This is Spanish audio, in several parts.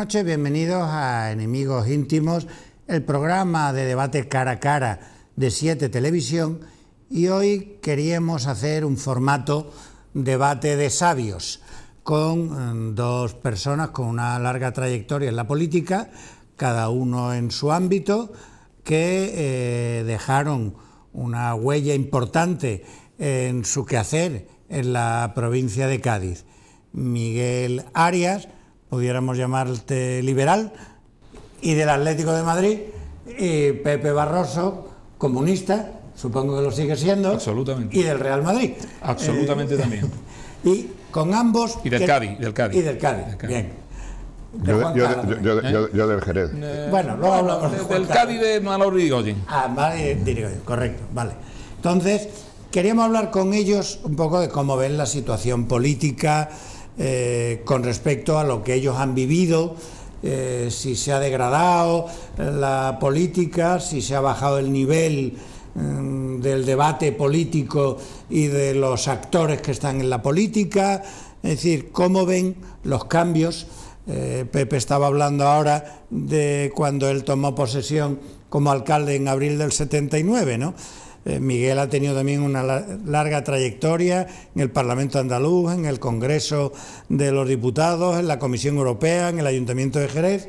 buenas noches, bienvenidos a Enemigos Íntimos, el programa de debate cara a cara de 7 Televisión y hoy queríamos hacer un formato debate de sabios con em, dos personas con una larga trayectoria en la política, cada uno en su ámbito, que eh, dejaron una huella importante en su quehacer en la provincia de Cádiz. Miguel Arias, pudiéramos llamarte liberal, y del Atlético de Madrid, y Pepe Barroso, comunista, supongo que lo sigue siendo, Absolutamente. y del Real Madrid. Absolutamente eh, también. Y con ambos... Y del, Cádiz, del Cádiz. Y del Cádiz, bien. yo, del Jerez. Eh, bueno, luego hablamos. del Cádiz de Ah, correcto, vale. Entonces, queríamos hablar con ellos un poco de cómo ven la situación política, eh, con respecto a lo que ellos han vivido, eh, si se ha degradado eh, la política, si se ha bajado el nivel mm, del debate político y de los actores que están en la política, es decir, cómo ven los cambios. Pepe estaba hablando ahora de cuando él tomó posesión como alcalde en abril del 79, ¿no? Eh, Miguel ha tenido también una larga trayectoria en el Parlamento andaluz, en el Congreso de los Diputados, en la Comisión Europea, en el Ayuntamiento de Jerez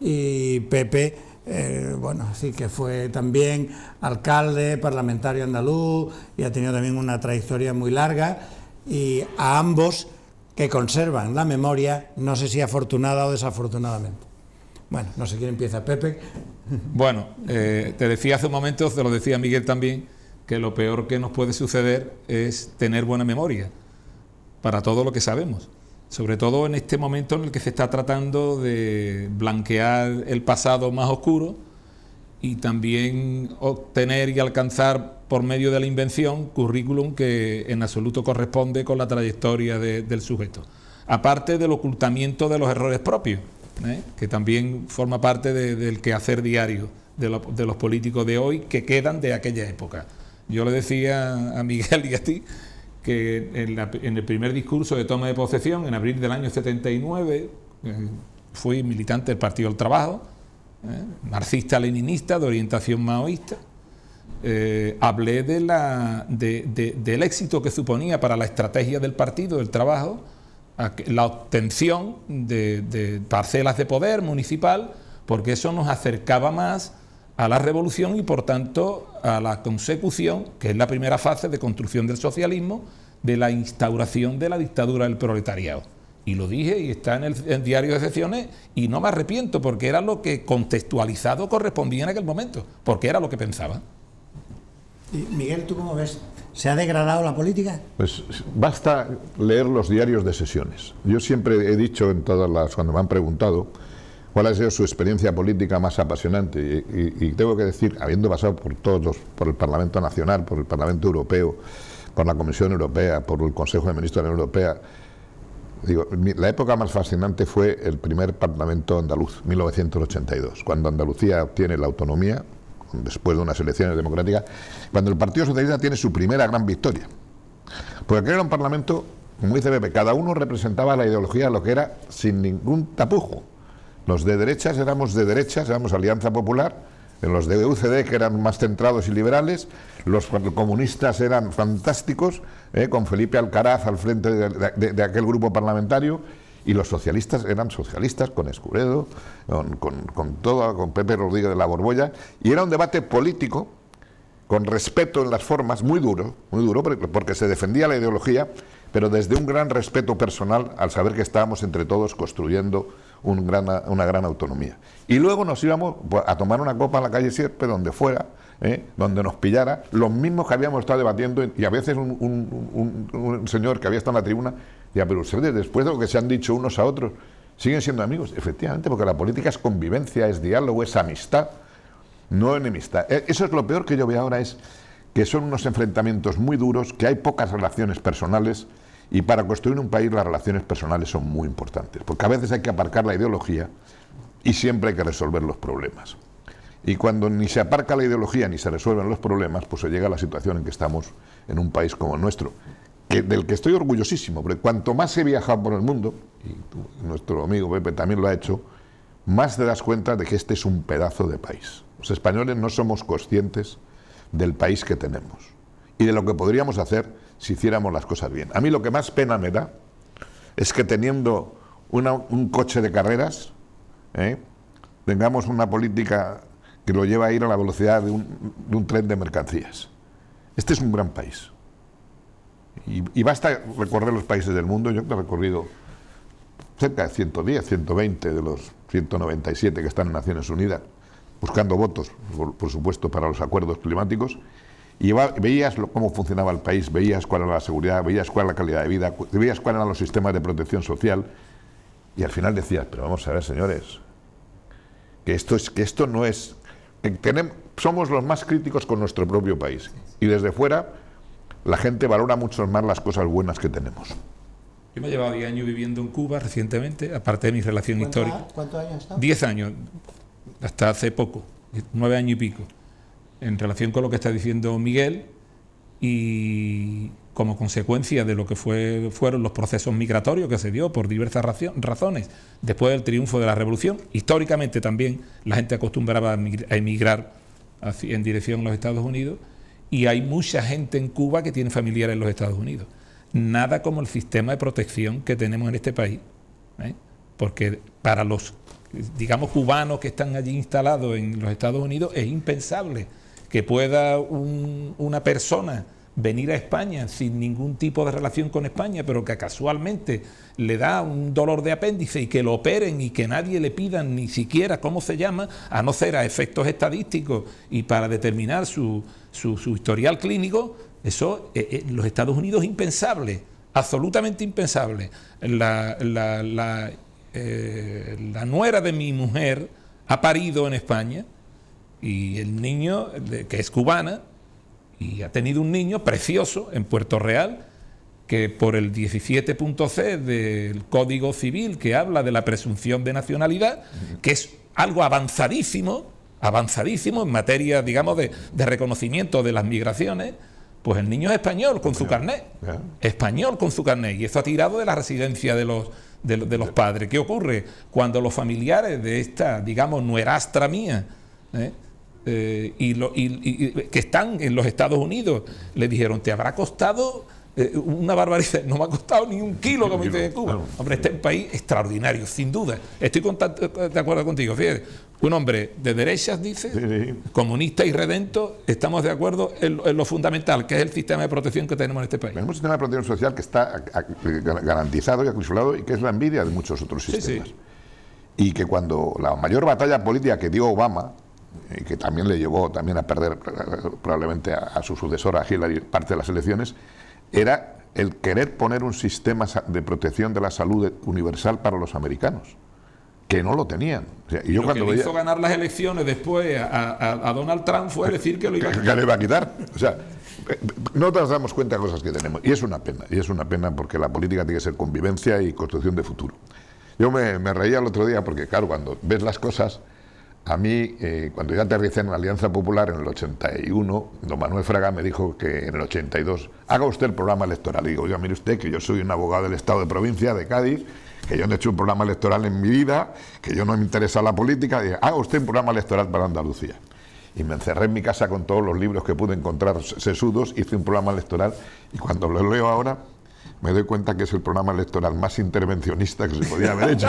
y Pepe, eh, bueno, sí que fue también alcalde, parlamentario andaluz y ha tenido también una trayectoria muy larga y a ambos que conservan la memoria, no sé si afortunada o desafortunadamente. Bueno, no sé quién empieza, Pepe. Bueno, eh, te decía hace un momento, te lo decía Miguel también, que lo peor que nos puede suceder es tener buena memoria para todo lo que sabemos, sobre todo en este momento en el que se está tratando de blanquear el pasado más oscuro y también obtener y alcanzar por medio de la invención currículum que en absoluto corresponde con la trayectoria del sujeto, aparte del ocultamiento de los errores propios, ¿eh? que también forma parte del quehacer diario de los políticos de hoy que quedan de aquella época. Yo le decía a Miguel y a ti que en, el primer discurso de toma de posesión, en abril del año 79, eh, fui militante del Partido del Trabajo, eh, marxista-leninista, de orientación maoísta. Eh, hablé de la, del éxito que suponía para la estrategia del partido, del trabajo, la obtención de, de parcelas de poder municipal, porque eso nos acercaba más a la revolución y por tanto a la consecución, que es la primera fase de construcción del socialismo, de la instauración de la dictadura del proletariado. Y lo dije y está en el diario de sesiones y no me arrepiento porque era lo que contextualizado correspondía en aquel momento, porque era lo que pensaba. Miguel, ¿tú cómo ves? ¿Se ha degradado la política? Pues basta leer los diarios de sesiones. Yo siempre he dicho en todas las, cuando me han preguntado, cuál ha sido su experiencia política más apasionante. Y, tengo que decir, habiendo pasado por todos por el Parlamento Nacional, por el Parlamento Europeo, por la Comisión Europea, por el Consejo de Ministros de la Unión Europea, digo, la época más fascinante fue el primer Parlamento andaluz, 1982, cuando Andalucía obtiene la autonomía, después de unas elecciones democráticas, cuando el Partido Socialista tiene su primera gran victoria. Porque aquel era un Parlamento, como dice Pepe, cada uno representaba la ideología de lo que era sin ningún tapujo. Los de derechas éramos de derechas, éramos Alianza Popular, en los de UCD que eran más centrados y liberales, los comunistas eran fantásticos, eh, con Felipe Alcaraz al frente de, aquel grupo parlamentario, y los socialistas eran socialistas con Escuredo, con, con, todo, con Pepe Rodríguez de la Borbolla, y era un debate político, con respeto en las formas, muy duro, muy duro, porque se defendía la ideología, pero desde un gran respeto personal al saber que estábamos entre todos construyendo una gran autonomía. Y luego nos íbamos pues, a tomar una copa en la calle Sierpe, donde fuera, ¿eh? donde nos pillara, los mismos que habíamos estado debatiendo, y a veces un, señor que había estado en la tribuna, ya, pero ustedes después de lo que se han dicho unos a otros, siguen siendo amigos, efectivamente, porque la política es convivencia, es diálogo, es amistad, no enemistad. E, eso es lo peor que yo veo ahora, es que son unos enfrentamientos muy duros, que hay pocas relaciones personales, y para construir un país las relaciones personales son muy importantes, porque a veces hay que aparcar la ideología y siempre hay que resolver los problemas. Y cuando ni se aparca la ideología ni se resuelven los problemas, pues se llega a la situación en que estamos en un país como el nuestro, del que estoy orgullosísimo, porque cuanto más he viajado por el mundo, y nuestro amigo Pepe también lo ha hecho, más te das cuenta de que este es un pedazo de país. Los españoles no somos conscientes del país que tenemos y de lo que podríamos hacer si hiciéramos las cosas bien. A mí lo que más pena me da es que teniendo un coche de carreras, ¿eh? tengamos una política que lo lleva a ir a la velocidad de un, tren de mercancías. Este es un gran país. Y, basta recorrer los países del mundo. Yo he recorrido cerca de 110, 120 de los 197 que están en Naciones Unidas, buscando votos, por, por supuesto, para los acuerdos climáticos. Y veías cómo funcionaba el país, veías cuál era la seguridad, veías cuál era la calidad de vida, veías cuáles eran los sistemas de protección social. Y al final decías, pero vamos a ver, señores, que esto, es, que esto no es... somos los más críticos con nuestro propio país. Y desde fuera, la gente valora mucho más las cosas buenas que tenemos. Yo me he llevado 10 años viviendo en Cuba recientemente, aparte de mi relación histórica. ¿Cuántos años 10 años, hasta hace poco, 9 años y pico en relación con lo que está diciendo Miguel y como consecuencia de lo que fue, fueron los procesos migratorios que se dio por diversas razones después del triunfo de la revolución. Históricamente también la gente acostumbraba a emigrar en dirección a los Estados Unidos y hay mucha gente en Cuba que tiene familiares en los Estados Unidos. Nada como el sistema de protección que tenemos en este país, ¿eh? porque para los, digamos, cubanos que están allí instalados en los Estados Unidos es impensable que pueda una persona venir a España sin ningún tipo de relación con España, pero que casualmente le da un dolor de apéndice y que lo operen y que nadie le pidan ni siquiera cómo se llama, a no ser a efectos estadísticos y para determinar su, su, historial clínico, eso en eh, eh, los Estados Unidos es impensable, absolutamente impensable. La, la, eh, la nuera de mi mujer ha parido en España y el niño, que es cubana, y ha tenido un niño precioso en Puerto Real, que por el 17.c del Código Civil que habla de la presunción de nacionalidad, que es algo avanzadísimo, avanzadísimo en materia, digamos, de, de reconocimiento de las migraciones, pues el niño es español con su carnet. Español con su carnet. Y eso ha tirado de la residencia de los, de, los padres. ¿Qué ocurre? Cuando los familiares de esta, digamos, nuerastra mía, ¿eh? Eh, y, lo, que están en los Estados Unidos, le dijeron, te habrá costado eh, una barbaridad, no me ha costado ni un kilo como dice en Cuba. Hombre, este es un país extraordinario, sin duda. Estoy eh, de acuerdo contigo, fíjate. Un hombre de derechas, dice, comunista y redento, estamos de acuerdo en, lo fundamental, que es el sistema de protección que tenemos en este país. Tenemos un sistema de protección social que está garantizado y acusulado y que es la envidia de muchos otros sistemas. y que cuando la mayor batalla política que dio Obama, y eh, que también le llevó también a perder probablemente a, su sucesora a Hillary parte de las elecciones, era el querer poner un sistema de protección de la salud universal para los americanos que no lo tenían. y yo cuando que hizo ganar las elecciones después a, Donald Trump fue decir que lo iba a quitar. Que, iba a quitar. O sea, eh, no nos damos cuenta de cosas que tenemos. Y es una pena, y es una pena porque la política tiene que ser convivencia y construcción de futuro. Yo me, me reía el otro día porque, claro, cuando ves las cosas, a mí, eh, cuando yo aterricé en la Alianza Popular en el 81, don Manuel Fraga me dijo que en el 82, haga usted el programa electoral. Y digo, yo mire usted que yo soy un abogado del Estado de Provincia de Cádiz, que yo no he hecho un programa electoral en mi vida, que yo no me interesa la política. Dije, haga usted un programa electoral para Andalucía. Y me encerré en mi casa con todos los libros que pude encontrar sesudos, hice un programa electoral y cuando lo leo ahora me doy cuenta que es el programa electoral más intervencionista que se podía haber hecho.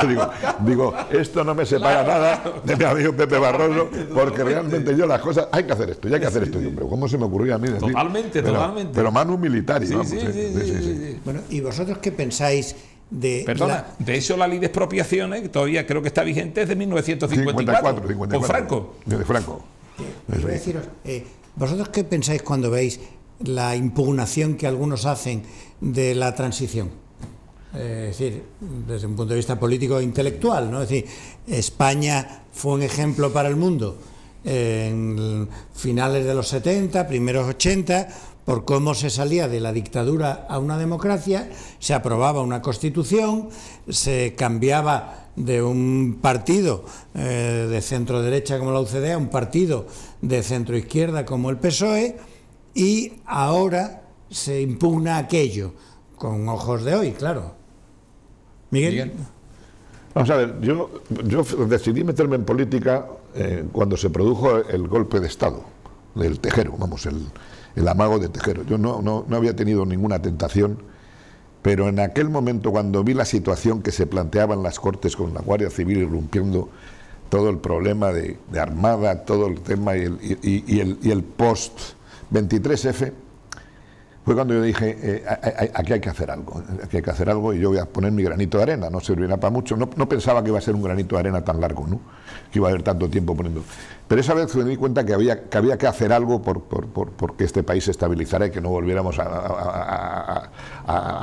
Digo, esto no me separa nada de mi amigo Pepe Barroso, porque realmente yo las cosas, hay que hacer esto, ya hay que hacer esto. ¿cómo se me ocurrió a mí decir? Totalmente, pero, totalmente. Pero manu militar. ¿eh? Sí, sí, Bueno, ¿y vosotros qué pensáis? De Perdona, de eso la ley de expropiaciones, que todavía creo que está vigente, es de 1954, con Franco. desde Franco. voy eh, a deciros, eh, ¿vosotros qué pensáis cuando veis la impugnación que algunos hacen de la transición. Eh, es decir, desde un punto de vista político e intelectual, ¿no? Es decir, España fue un ejemplo para el mundo en finales de los 70, primeros 80, por cómo se salía de la dictadura a una democracia, se aprobaba una constitución, se cambiaba de un partido eh, de centro derecha como la ucde a un partido de centro izquierda como el PSOE, y ahora se impugna aquello, con ojos de hoy, claro. Miguel. Vamos a ver, yo, yo decidí meterme en política eh, cuando se produjo el golpe de Estado, del Tejero, vamos, el, amago de Tejero. Yo no, no, había tenido ninguna tentación, pero en aquel momento cuando vi la situación que se planteaba en las Cortes con la Guardia Civil irrumpiendo todo el problema de, Armada, todo el tema y y el, y el post 23F, fue cuando yo dije, eh, aquí hay que hacer algo, aquí hay que hacer algo y yo voy a poner mi granito de arena, no servirá para mucho, no, pensaba que iba a ser un granito de arena tan largo, ¿no? que iba a haber tanto tiempo poniendo. Pero esa vez me di cuenta que había que, había que hacer algo por, este país se estabilizara y que no volviéramos a,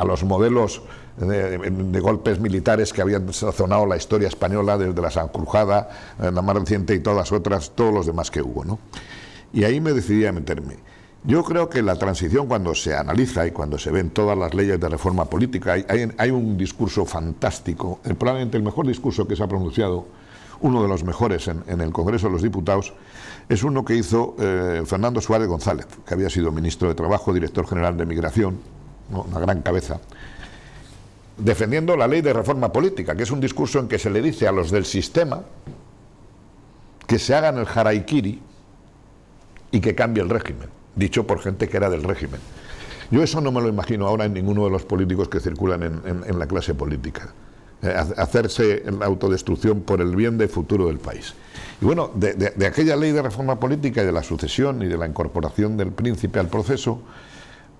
los modelos de, golpes militares que habían sazonado la historia española desde la crujada eh, la más reciente y todas otras, todos los demás que hubo. ¿no? Y ahí me decidí a meterme. Yo creo que la transición cuando se analiza y cuando se ven todas las leyes de reforma política, hay, un discurso fantástico, eh, probablemente el mejor discurso que se ha pronunciado, uno de los mejores en, el Congreso de los Diputados, es uno que hizo eh, Fernando Suárez González, que había sido ministro de Trabajo, director general de Migración, una gran cabeza, defendiendo la ley de reforma política, que es un discurso en que se le dice a los del sistema que se hagan el jaraikiri y que cambie el régimen dicho por gente que era del régimen. Yo eso no me lo imagino ahora en ninguno de los políticos que circulan en, la clase política. Eh, hacerse la autodestrucción por el bien del futuro del país. Y bueno, de, aquella ley de reforma política y de la sucesión y de la incorporación del príncipe al proceso,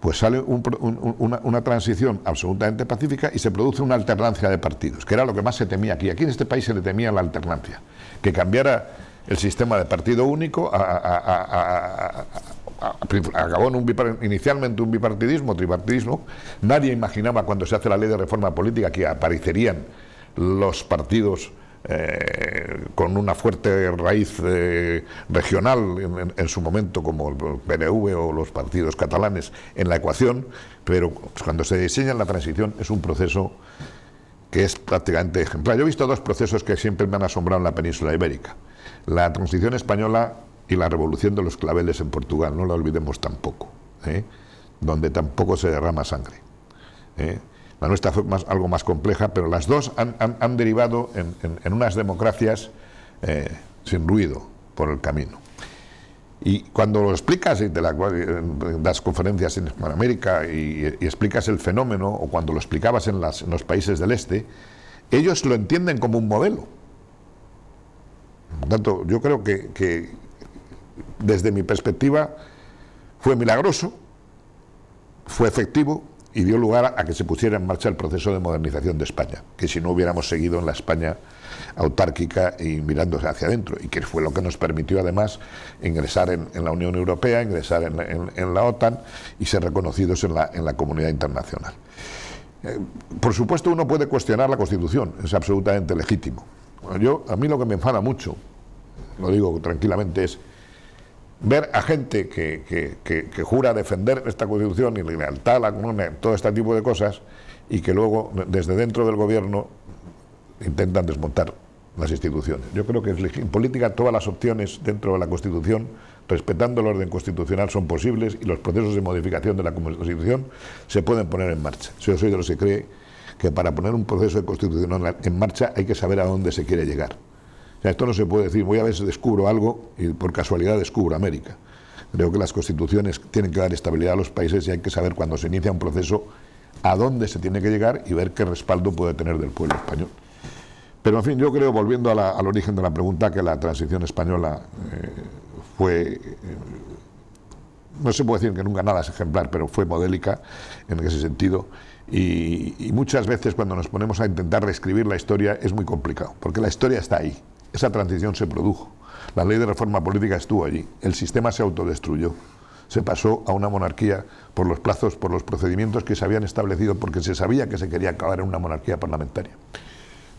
pues sale una, transición absolutamente pacífica y se produce una alternancia de partidos, que era lo que más se temía aquí. Aquí en este país se le temía la alternancia, que cambiara el sistema de partido único a acabó en un inicialmente un bipartidismo, tripartidismo. Nadie imaginaba cuando se hace la ley de reforma política que aparecerían los partidos eh, con una fuerte raíz eh, regional en, su momento, como el PNV o los partidos catalanes, en la ecuación, pero pues, cuando se diseña la transición es un proceso que es prácticamente ejemplar. Yo he visto dos procesos que siempre me han asombrado en la península ibérica. La transición española y la revolución de los claveles en Portugal, no la olvidemos tampoco, ¿eh? donde tampoco se derrama sangre. ¿eh? La nuestra fue más, algo más compleja, pero las dos han, derivado en, unas democracias eh, sin ruido por el camino. Y cuando lo explicas en las conferencias en américa y, explicas el fenómeno, o cuando lo explicabas en, las, los países del este, ellos lo entienden como un modelo. tanto, yo creo que, desde mi perspectiva, fue milagroso, fue efectivo y dio lugar a que se pusiera en marcha el proceso de modernización de España, que si no hubiéramos seguido en la España autárquica y mirándose hacia adentro, y que fue lo que nos permitió además ingresar en, la Unión Europea, ingresar en, la OTAN y ser reconocidos en la, comunidad internacional. Eh, por supuesto, uno puede cuestionar la Constitución, es absolutamente legítimo. Yo, a mí lo que me enfada mucho, lo digo tranquilamente, es ver a gente que, jura defender esta Constitución y lealtad a la Comunidad, todo este tipo de cosas, y que luego desde dentro del gobierno intentan desmontar las instituciones. Yo creo que en política todas las opciones dentro de la Constitución, respetando el orden constitucional, son posibles y los procesos de modificación de la Constitución se pueden poner en marcha. Yo soy de los que cree que para poner un proceso constitucional en marcha hay que saber a dónde se quiere llegar esto no se puede decir, voy a ver si descubro algo y por casualidad descubro América. Creo que las constituciones tienen que dar estabilidad a los países y hay que saber cuando se inicia un proceso a dónde se tiene que llegar y ver qué respaldo puede tener del pueblo español. Pero en fin, yo creo, volviendo al origen de la pregunta, que la transición española eh, fue, eh, no se puede decir que nunca nada es ejemplar, pero fue modélica en ese sentido. y muchas veces cuando nos ponemos a intentar reescribir la historia es muy complicado, porque la historia está ahí, esa transición se produjo. La ley de reforma política estuvo allí. El sistema se autodestruyó. Se pasó a una monarquía por los plazos, por los procedimientos que se habían establecido, porque se sabía que se quería acabar en una monarquía parlamentaria.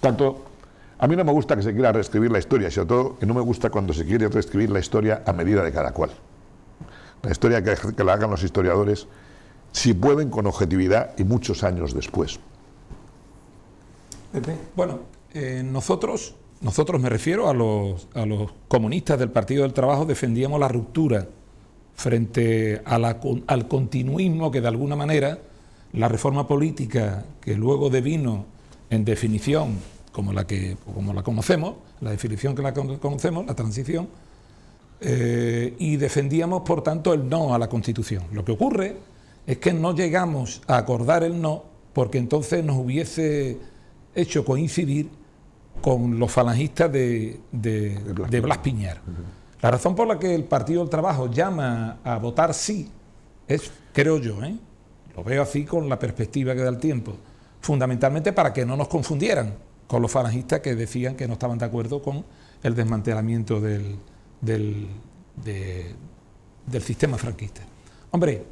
Tanto, a mí no me gusta que se quiera reescribir la historia, sobre todo que no me gusta cuando se quiere reescribir la historia a medida de cada cual. La historia que, la hagan los historiadores, si pueden, con objetividad y muchos años después. bueno, eh, nosotros nosotros, me refiero a los, comunistas del Partido del Trabajo, defendíamos la ruptura frente a al continuismo que de alguna manera la reforma política que luego devino en definición como la que como la conocemos, la definición que la conocemos, la transición, eh, y defendíamos por tanto el no a la Constitución. Lo que ocurre es que no llegamos a acordar el no porque entonces nos hubiese hecho coincidir con los falangistas de, de, Blas, Piñar. La razón por la que el Partido del Trabajo llama a votar sí es, creo yo, ¿eh? lo veo así con la perspectiva que da el tiempo, fundamentalmente para que no nos confundieran con los falangistas que decían que no estaban de acuerdo con el desmantelamiento del, del, del sistema franquista. Hombre,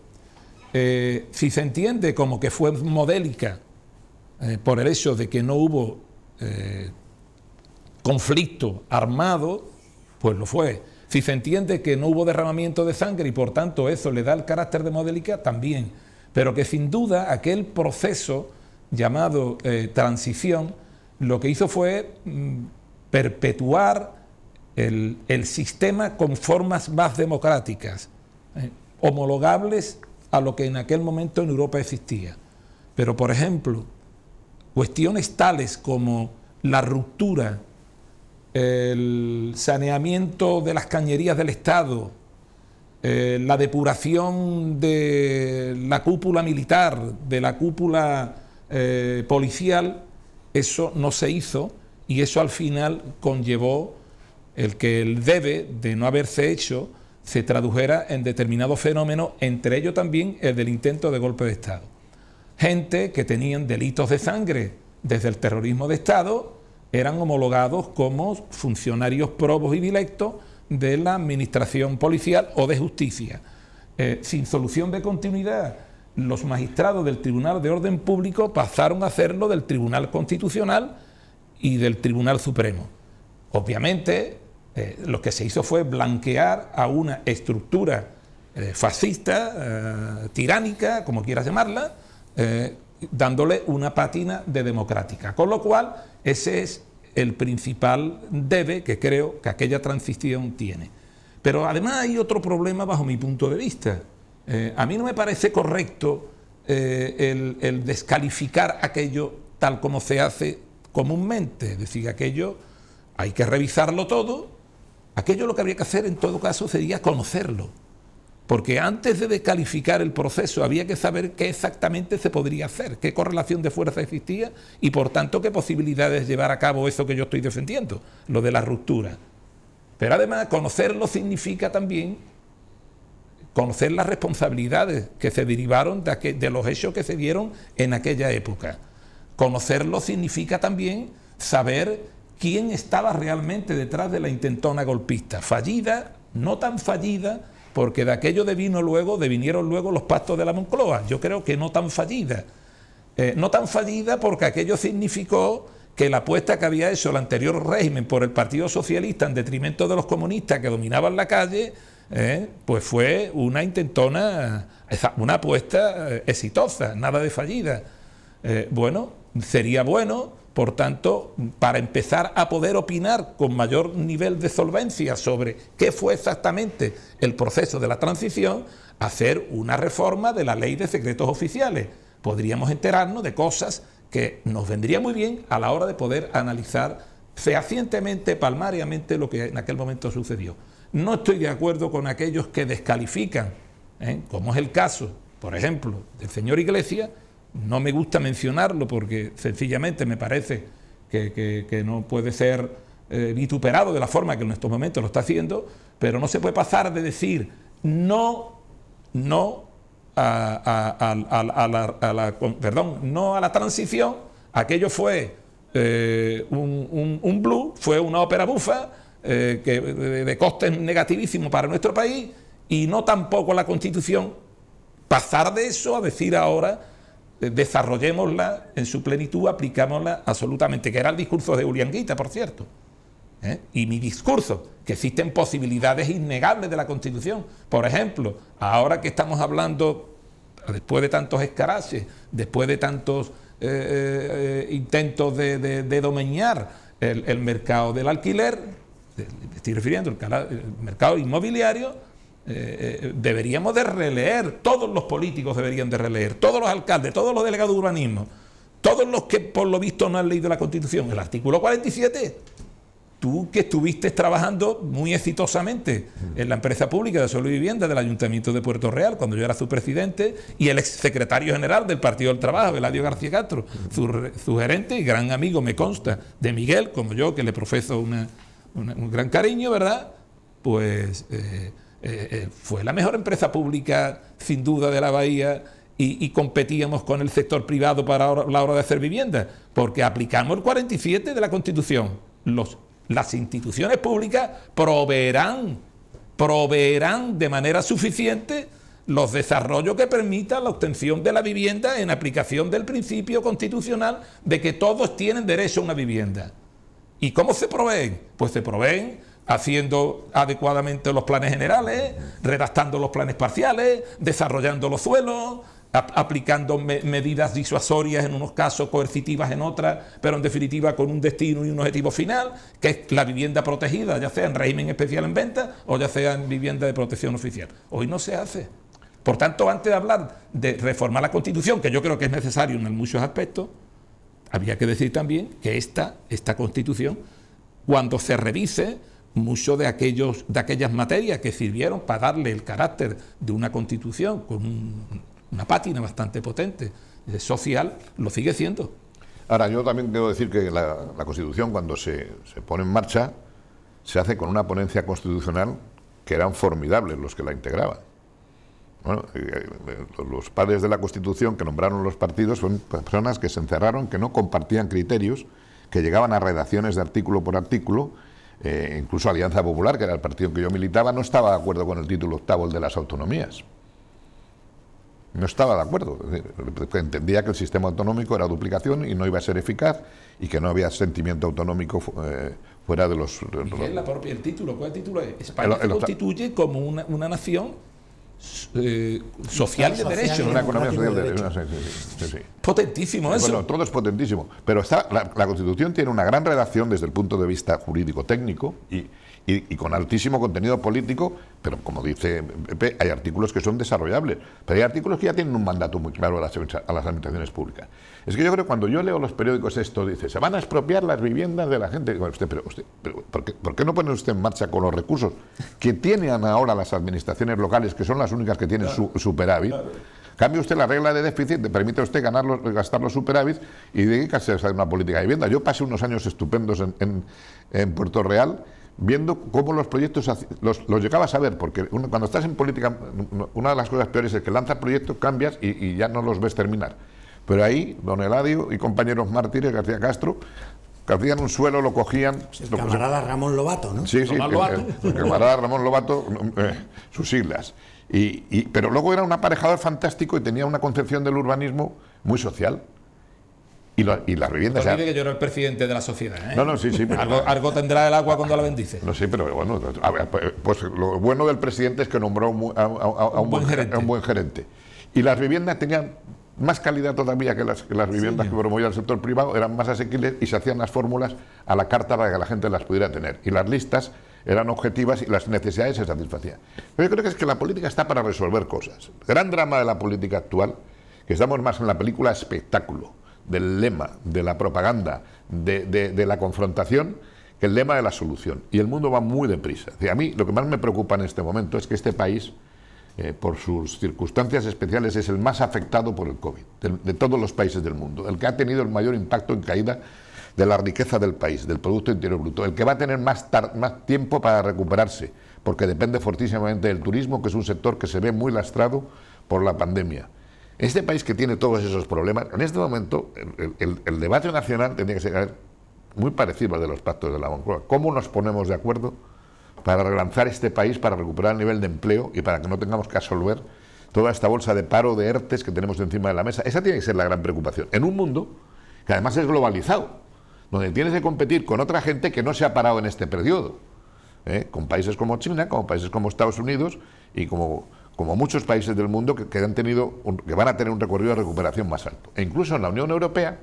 eh, si se entiende como que fue modélica eh, por el hecho de que no hubo conflicto armado, pues lo fue. Si se entiende que no hubo derramamiento de sangre y por tanto eso le da el carácter de modélica, también. Pero que sin duda aquel proceso llamado eh, transición lo que hizo fue mm, perpetuar el, sistema con formas más democráticas, eh, homologables a lo que en aquel momento en Europa existía. Pero por ejemplo, cuestiones tales como la ruptura el saneamiento de las cañerías del Estado, eh, la depuración de la cúpula militar, de la cúpula eh, policial, eso no se hizo y eso al final conllevó el que el debe de no haberse hecho se tradujera en determinados fenómenos, entre ellos también el del intento de golpe de Estado. Gente que tenían delitos de sangre desde el terrorismo de Estado eran homologados como funcionarios probos y directos de la administración policial o de justicia. Eh, sin solución de continuidad, los magistrados del Tribunal de Orden Público pasaron a hacerlo del Tribunal Constitucional y del Tribunal Supremo. Obviamente, eh, lo que se hizo fue blanquear a una estructura eh, fascista, tiránica, como quieras llamarla, dándole una pátina de democrática. Con lo cual, ese es el principal debe que creo que aquella transición tiene. Pero además hay otro problema bajo mi punto de vista. Eh, a mí no me parece correcto eh, el, el, descalificar aquello tal como se hace comúnmente. Es decir, aquello hay que revisarlo todo. Aquello lo que habría que hacer en todo caso sería conocerlo porque antes de descalificar el proceso había que saber qué exactamente se podría hacer, qué correlación de fuerza existía y por tanto qué posibilidades llevar a cabo eso que yo estoy defendiendo, lo de la ruptura. Pero además conocerlo significa también conocer las responsabilidades que se derivaron de, de los hechos que se dieron en aquella época. Conocerlo significa también saber quién estaba realmente detrás de la intentona golpista, fallida, no tan fallida, porque de aquello de vino luego, devinieron luego los pactos de la Moncloa. Yo creo que no tan fallida. Eh, no tan fallida porque aquello significó que la apuesta que había hecho el anterior régimen por el Partido Socialista en detrimento de los comunistas que dominaban la calle, eh, pues fue una intentona, una apuesta eh, exitosa, nada de fallida. bueno, sería bueno por tanto, para empezar a poder opinar con mayor nivel de solvencia sobre qué fue exactamente el proceso de la transición, hacer una reforma de la ley de secretos oficiales. Podríamos enterarnos de cosas que nos vendría muy bien a la hora de poder analizar fehacientemente, palmariamente lo que en aquel momento sucedió. No estoy de acuerdo con aquellos que descalifican, ¿eh? como es el caso, por ejemplo, del señor Iglesias, no me gusta mencionarlo porque sencillamente me parece que, no puede ser eh, vituperado de la forma que en estos momentos lo está haciendo, pero no se puede pasar de decir no, no a, la, perdón, no a la transición, aquello fue eh, un, blue, fue una ópera bufa eh, que, de, de costes para nuestro país y no tampoco la Constitución. Pasar de eso a decir ahora eh, desarrollémosla en su plenitud, aplicámosla absolutamente, que era el discurso de Urianguita, por cierto. ¿eh? y mi discurso, que existen posibilidades innegables de la Constitución. Por ejemplo, ahora que estamos hablando, después de tantos escaraches después de tantos eh, intentos de, de, domeñar el, el, mercado del alquiler, me estoy refiriendo al mercado inmobiliario, eh, eh, deberíamos de releer, todos los políticos deberían de releer, todos los alcaldes, todos los delegados de urbanismo, todos los que por lo visto no han leído la Constitución, el artículo 47. Tú que estuviste trabajando muy exitosamente en la empresa pública de suelo y vivienda del Ayuntamiento de Puerto Real, cuando yo era su presidente, y el exsecretario general del Partido del Trabajo, Eladio García Castro, su, su gerente y gran amigo, me consta, de Miguel, como yo, que le profeso un gran cariño, ¿verdad? Pues eh, eh, eh, fue la mejor empresa pública, sin duda, de la Bahía. Y, competíamos con el sector privado para la hora de hacer vivienda, porque aplicamos el 47 de la Constitución. las instituciones públicas proveerán, proveerán de manera suficiente los desarrollos que permitan la obtención de la vivienda en aplicación del principio constitucional de que todos tienen derecho a una vivienda. ¿Y cómo se proveen? Pues se proveen haciendo adecuadamente los planes generales, redactando los planes parciales, desarrollando los suelos, aplicando medidas disuasorias en unos casos, coercitivas en otras, pero en definitiva con un destino y un objetivo final, que es la vivienda protegida, ya sea en régimen especial en venta o ya sea en vivienda de protección oficial. Hoy no se hace. Por tanto, antes de hablar de reformar la Constitución, que yo creo que es necesario en muchos aspectos, había que decir también que esta, esta Constitución, cuando se revise, mucho de, aquellos, de aquellas materias que sirvieron para darle el carácter de una constitución con una pátina bastante potente social, lo sigue siendo. Ahora, yo también debo decir que la, Constitución, cuando se, pone en marcha, se hace con una ponencia constitucional que eran formidables los que la integraban. Eh, eh, los padres de la Constitución que nombraron los partidos son personas que se encerraron, que no compartían criterios, que llegaban a redacciones de artículo por artículo eh, incluso Alianza Popular, que era el partido en que yo militaba, no estaba de acuerdo con el título octavo, de las autonomías. No estaba de acuerdo. entendía que el sistema autonómico era duplicación y no iba a ser eficaz y que no había sentimiento autonómico eh, fuera de los... qué es el título? ¿Cuál título es? España constituye como una, una nación social de derecho. Una economía social de derecho. Potentísimo eso. Bueno, todo es potentísimo. Pero está, la, Constitución tiene una gran redacción desde el punto de vista jurídico-técnico y y, con altísimo contenido político, pero como dice Pepe, hay artículos que son desarrollables, pero hay artículos que ya tienen un mandato muy claro a las, administraciones públicas. Es que yo creo que cuando yo leo los periódicos esto, dice, se van a expropiar las viviendas de la gente. usted, pero, usted, ¿por, qué, no pone usted en marcha con los recursos que tienen ahora las administraciones locales, que son las únicas que tienen su, superávit? Cambia usted la regla de déficit, le permite usted ganar gastar los superávits y dedicarse a hacer una política de vivienda. Yo pasé unos años estupendos en Puerto Real viendo cómo los proyectos los, llegaba llegabas a ver, porque cuando estás en política, una de las cosas peores es que lanzas proyectos, cambias y, ya no los ves terminar. Pero ahí, don Eladio y compañeros mártires, García Castro, que hacían un suelo, lo cogían... lo camarada Ramón Lobato, ¿no? Sí, sí, Ramón Lobato, eh, sus siglas. Y, y, pero luego era un aparejador fantástico y tenía una concepción del urbanismo muy social. Y, las viviendas... No que yo era el presidente de la sociedad, ¿eh? No, no, sí, sí. Algo tendrá el agua cuando la bendice. No, sí, pero bueno, pues, pues lo bueno del presidente es que nombró a, un, buen gerente. Y las viviendas tenían más calidad todavía que las, viviendas que promovía el sector privado, eran más asequibles y se hacían las fórmulas a la carta para que la gente las pudiera tener. Y las listas eran objetivas y las necesidades se satisfacían. Pero yo creo que es que la política está para resolver cosas. gran drama de la política actual, que estamos más en la película espectáculo del lema, de la propaganda, de, de, la confrontación, que el lema de la solución. Y el mundo va muy deprisa. Y a mí lo que más me preocupa en este momento es que este país, eh, por sus circunstancias especiales, es el más afectado por el COVID, de, todos los países del mundo, el que ha tenido el mayor impacto en caída de la riqueza del país, del Producto Interior Bruto, el que va a tener más, más tiempo para recuperarse, porque depende fortísimamente del turismo, que es un sector que se ve muy lastrado por la pandemia este país que tiene todos esos problemas, en este momento el, debate nacional tendría que ser muy parecido al de los pactos de la Moncloa. ¿Cómo nos ponemos de acuerdo para relanzar este país, para recuperar el nivel de empleo y para que no tengamos que absolver toda esta bolsa de paro, de ERTES que tenemos encima de la mesa? Esa tiene que ser la gran preocupación. En un mundo que además es globalizado, donde tienes que competir con otra gente que no se ha parado en este periodo, ¿eh? con países como China, con países como Estados Unidos y como como muchos países del mundo que, han tenido que van a tener un recorrido de recuperación más alto. E incluso en la Unión Europea,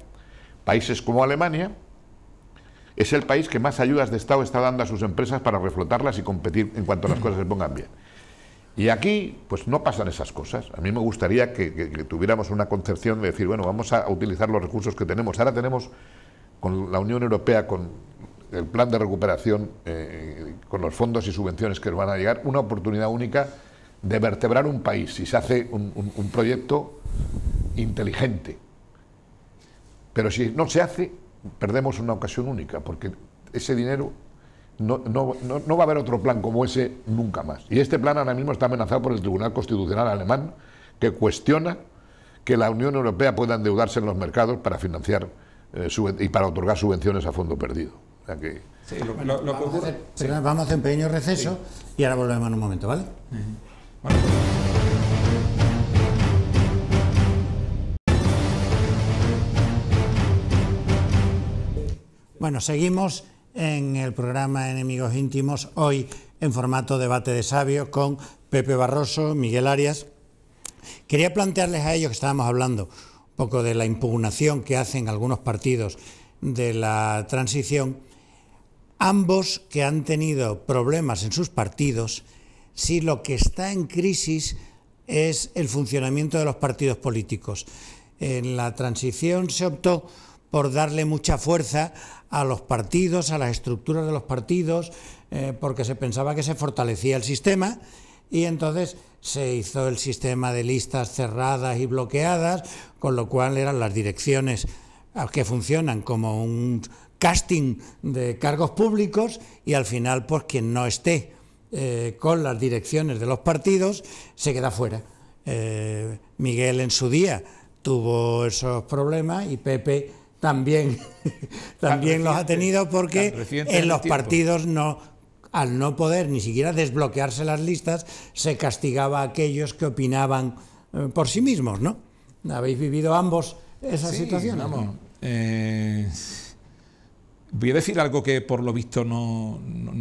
países como Alemania es el país que más ayudas de Estado está dando a sus empresas para reflotarlas y competir en cuanto las cosas se pongan bien. Y aquí, pues no pasan esas cosas. A mí me gustaría que, tuviéramos una concepción de decir, bueno, vamos a utilizar los recursos que tenemos. Ahora tenemos con la Unión Europea, con el plan de recuperación, eh, con los fondos y subvenciones que nos van a llegar, una oportunidad única de vertebrar un país, si se hace un, proyecto inteligente. Pero si no se hace, perdemos una ocasión única, porque ese dinero no, no, no, va a haber otro plan como ese nunca más. Y este plan ahora mismo está amenazado por el Tribunal Constitucional alemán, que cuestiona que la Unión Europea pueda endeudarse en los mercados para financiar eh, y para otorgar subvenciones a fondo perdido. vamos, a hacer, un pequeño receso y ahora volvemos en un momento, ¿vale? Bueno, seguimos en el programa Enemigos Íntimos, hoy en formato debate de sabios con Pepe Barroso, Miguel Arias. Quería plantearles a ellos que estábamos hablando un poco de la impugnación que hacen algunos partidos de la transición, ambos que han tenido problemas en sus partidos si lo que está en crisis es el funcionamiento de los partidos políticos. En la transición se optó por darle mucha fuerza a los partidos, a las estructuras de los partidos, eh, porque se pensaba que se fortalecía el sistema y entonces se hizo el sistema de listas cerradas y bloqueadas, con lo cual eran las direcciones ah, que funcionan como un casting de cargos públicos y al final por pues, quien no esté eh, con las direcciones de los partidos, se queda fuera. Eh, Miguel en su día tuvo esos problemas y Pepe también, también los ha tenido porque en los partidos no al no poder ni siquiera desbloquearse las listas, se castigaba a aquellos que opinaban eh, por sí mismos, ¿no? Habéis vivido ambos esa situación. Voy a decir algo que por lo visto no,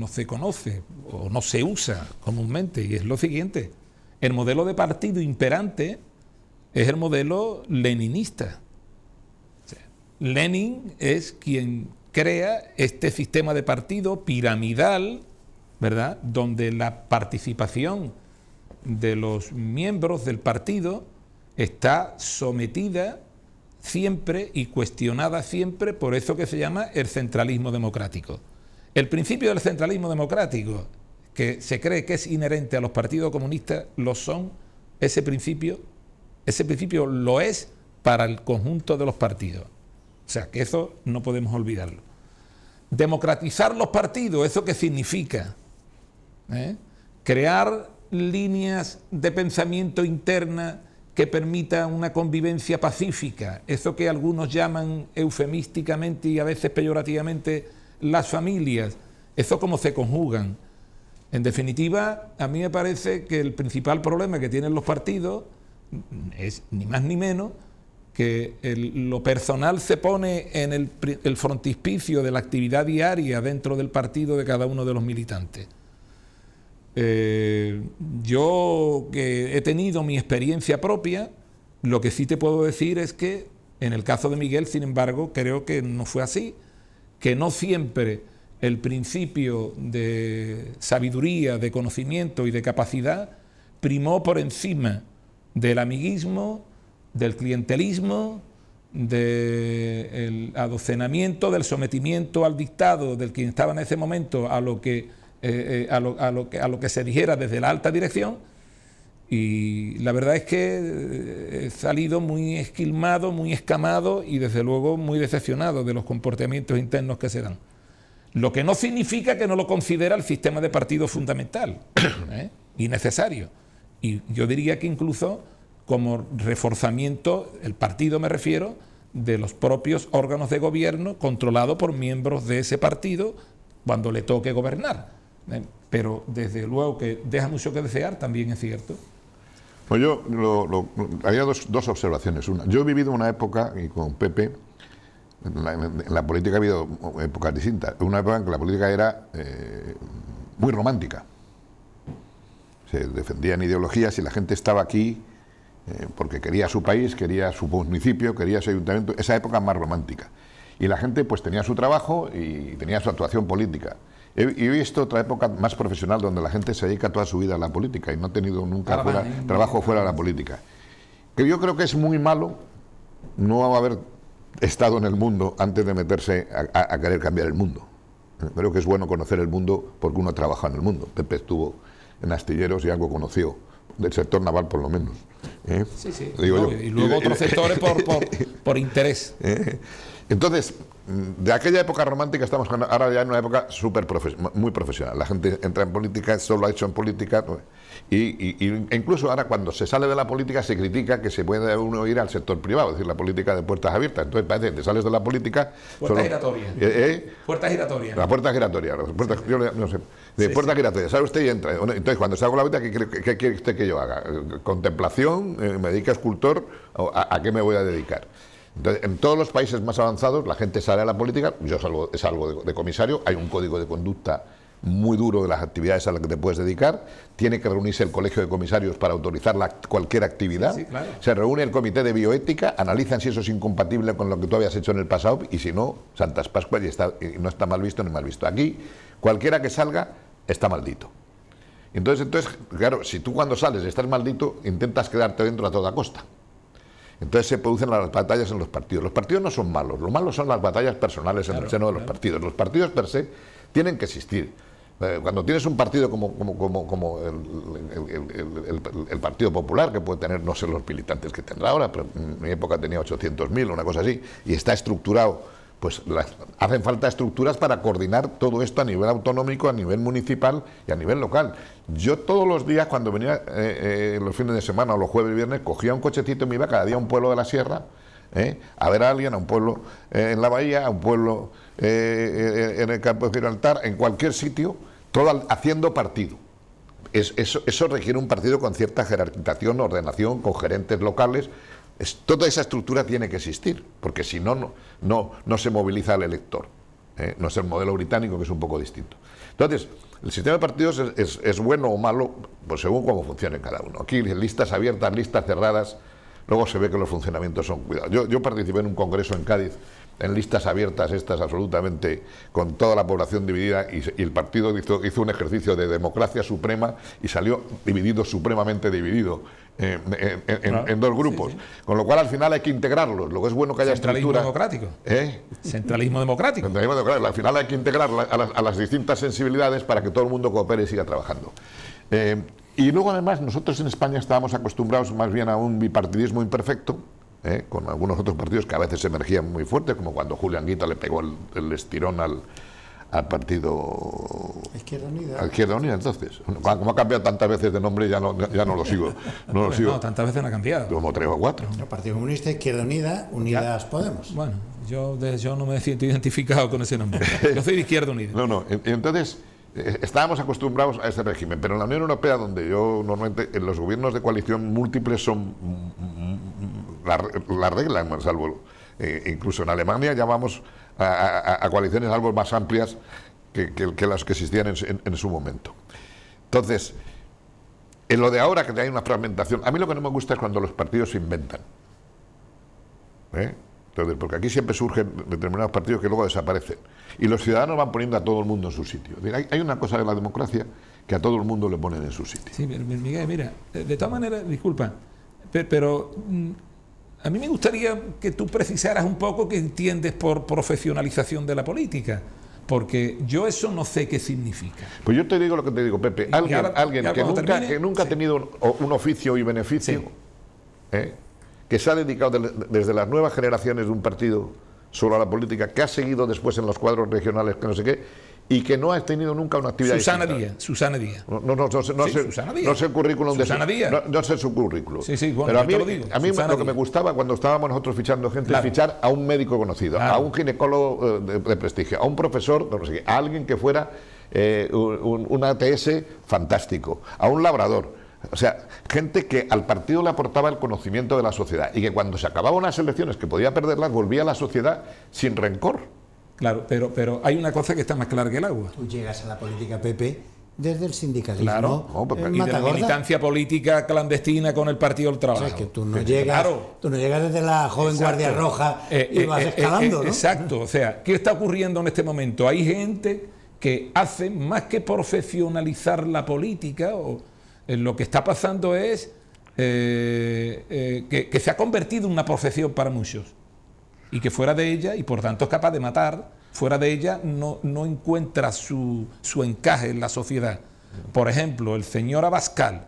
se conoce o no se usa comúnmente, y es lo siguiente. El modelo de partido imperante es el modelo leninista. Lenin es quien crea este sistema de partido piramidal, ¿verdad? Donde la participación de los miembros del partido está sometida siempre y cuestionada siempre por eso que se llama el centralismo democrático. El principio del centralismo democrático, que se cree que es inherente a los partidos comunistas, lo son, ese principio, ese principio lo es para el conjunto de los partidos. O sea, que eso no podemos olvidarlo. Democratizar los partidos, ¿eso qué significa? ¿Eh? Crear líneas de pensamiento interna que permita una convivencia pacífica, eso que algunos llaman eufemísticamente y a veces peyorativamente las familias, eso cómo se conjugan. En definitiva, a mí me parece que el principal problema que tienen los partidos es ni más ni menos que lo personal se pone en el frontispicio de la actividad diaria dentro del partido de cada uno de los militantes. Eh, yo que he tenido mi experiencia propia, lo que sí te puedo decir es que en el caso de Miguel, sin embargo, creo que no fue así, que no siempre el principio de sabiduría, de conocimiento y de capacidad primó por encima del amiguismo, del clientelismo, del adocenamiento, del sometimiento al dictado del quien estaba en ese momento a lo que eh, eh, a, lo, que, se dijera desde la alta dirección. Y la verdad es que eh, he salido muy esquilmado, muy escamado y desde luego muy decepcionado de los comportamientos internos que se dan. Lo que no significa que no lo considera el sistema de partido fundamental y necesario. Y yo diría que incluso como reforzamiento, el partido me refiero, de los propios órganos de gobierno controlado por miembros de ese partido cuando le toque gobernar. Eh, pero desde luego que deja mucho que desear, también es cierto. Pues yo, había dos, observaciones. Una, yo he vivido una época, y con Pepe, en la, política ha habido épocas distintas. Una época en que la política era eh, muy romántica. Se defendían ideologías y la gente estaba aquí eh, porque quería su país, quería su municipio, quería su ayuntamiento. Esa época más romántica. Y la gente pues tenía su trabajo y tenía su actuación política. He, he, visto otra época más profesional donde la gente se dedica toda su vida a la política y no ha tenido nunca trabajo fuera de la política. Que yo creo que es muy malo no haber estado en el mundo antes de meterse a, querer cambiar el mundo. Creo que es bueno conocer el mundo porque uno trabaja en el mundo. Pepe estuvo en astilleros y algo conoció del sector naval por lo menos. ¿eh? Sí, sí. Y luego otros sectores por, interés. ¿Eh? Entonces, de aquella época romántica estamos ahora ya en una época super muy profesional. La gente entra en política, solo ha hecho en política. Y, incluso ahora cuando se sale de la política se critica que se puede uno ir al sector privado, es decir, la política de puertas abiertas. Entonces parece que te sales de la política... puertas giratorias, Eh, ¿Eh? puertas puerta giratoria. La puerta giratoria. Sale usted y entra. ¿eh? Entonces cuando salgo la vida, ¿qué, quiere usted que yo haga? Eh, ¿Contemplación? ¿Me dedico a escultor? ¿A, a qué me voy a dedicar? en todos los países más avanzados la gente sale a la política, yo salgo, de, de comisario, hay un código de conducta muy duro de las actividades a las que te puedes dedicar, tiene que reunirse el colegio de comisarios para autorizar la, cualquier actividad, se reúne el comité de bioética, analizan si eso es incompatible con lo que tú habías hecho en el pasado y si no, Santas Pascuas y, no está mal visto ni mal visto. Aquí, cualquiera que salga está maldito. Entonces, entonces, claro, si tú cuando sales estás maldito, intentas quedarte dentro a toda costa. Entonces se producen las batallas en los partidos. Los partidos no son malos, lo malo son las batallas personales en el seno de los partidos. Los partidos per se tienen que existir. Eh, cuando tienes un partido como, el, Partido Popular, que puede tener, no sé los militantes que tendrá ahora, pero en mi época tenía 800.000, una cosa así, y está estructurado pues hacen falta estructuras para coordinar todo esto a nivel autonómico, a nivel municipal y a nivel local. Yo todos los días, cuando venía eh, eh, los fines de semana o los jueves y viernes, cogía un cochecito y me iba cada día a un pueblo de la sierra, ¿eh? a ver a alguien, a un pueblo en la bahía, a un pueblo en el campo de Gibraltar, en cualquier sitio, todo haciendo partido. eso, eso requiere un partido con cierta jerarquización, ordenación, con gerentes locales toda esa estructura tiene que existir, porque si no, no, no, se moviliza al elector. ¿eh? No es el modelo británico, que es un poco distinto. Entonces, el sistema de partidos es, bueno o malo, pues según cómo funcione cada uno. Aquí listas abiertas, listas cerradas, luego se ve que los funcionamientos son cuidados. Yo, participé en un congreso en Cádiz en listas abiertas, estas absolutamente, con toda la población dividida, y, el partido hizo, hizo, un ejercicio de democracia suprema y salió dividido, supremamente dividido. Eh, en, dos grupos. Con lo cual al final hay que integrarlos. Lo que es bueno que haya Centralismo estructura. ¿eh? Democrático. Centralismo democrático. Centralismo Al final hay que integrar a las, distintas sensibilidades para que todo el mundo coopere y siga trabajando. Eh, y luego además nosotros en España estábamos acostumbrados más bien a un bipartidismo imperfecto, con algunos otros partidos que a veces emergían muy fuertes, como cuando Julián Guita le pegó el estirón al, al partido Izquierda Unida. Izquierda Unida, entonces. Como ha cambiado tantas veces de nombre, ya no, ya no lo sigo. No, lo pues no tantas veces no ha cambiado. Como tres o cuatro. Partido Comunista, Izquierda Unida, Unidas Podemos. Bueno, yo, yo no me siento identificado con ese nombre. Yo soy de Izquierda Unida. no, no. Entonces, eh, estábamos acostumbrados a ese régimen, pero en la Unión Europea, donde yo normalmente, en los gobiernos de coalición múltiples son mm, mm, mm, la regla salvo eh, incluso en Alemania ya vamos a, coaliciones algo más amplias que, las que existían en, su momento. Entonces, en lo de ahora que hay una fragmentación, a mí lo que no me gusta es cuando los partidos se inventan. ¿Eh? Entonces, porque aquí siempre surgen determinados partidos que luego desaparecen. Y los ciudadanos van poniendo a todo el mundo en su sitio. Hay, hay una cosa de la democracia que a todo el mundo le ponen en su sitio. Sí, Miguel, mira, de todas maneras, disculpa, pero mm, a mí me gustaría que tú precisaras un poco qué entiendes por profesionalización de la política, porque yo eso no sé qué significa. Pues yo te digo lo que te digo, Pepe. Alguien, que, nunca, ha tenido un, oficio y beneficio, ¿eh? que se ha dedicado desde las nuevas generaciones de un partido solo a la política, que ha seguido después en los cuadros regionales, que no sé qué, y que no ha tenido nunca una actividad. Susana Díaz, Susana Díaz. No, no, sé, no sé el currículum Susana de Díaz. No, sé su currículum. Sí, sí, Pero a mí, lo, que me gustaba cuando estábamos nosotros fichando gente es fichar a un médico conocido, a un ginecólogo eh, de, prestigio, a un profesor, a alguien que fuera eh, un, un ATS fantástico, a un labrador. O sea, gente que al partido le aportaba el conocimiento de la sociedad y que cuando se acababan las elecciones, que podía perderlas, volvía a la sociedad sin rencor. Claro, pero, pero hay una cosa que está más clara que el agua. Tú llegas a la política, Pepe, desde el sindicalismo. Claro, no, porque, y de la militancia política clandestina con el Partido del Trabajo. O que tú no, llegas, claro. tú no llegas desde la joven Guardia Roja y eh, vas eh, eh, escalando. ¿no? Exacto, o sea, ¿qué está ocurriendo en este momento? Hay gente que hace más que profesionalizar la política, o, lo que está pasando es que se ha convertido en una profesión para muchos y que fuera de ella, y por tanto es capaz de matar, fuera de ella no, no encuentra su, encaje en la sociedad. Por ejemplo, el señor Abascal.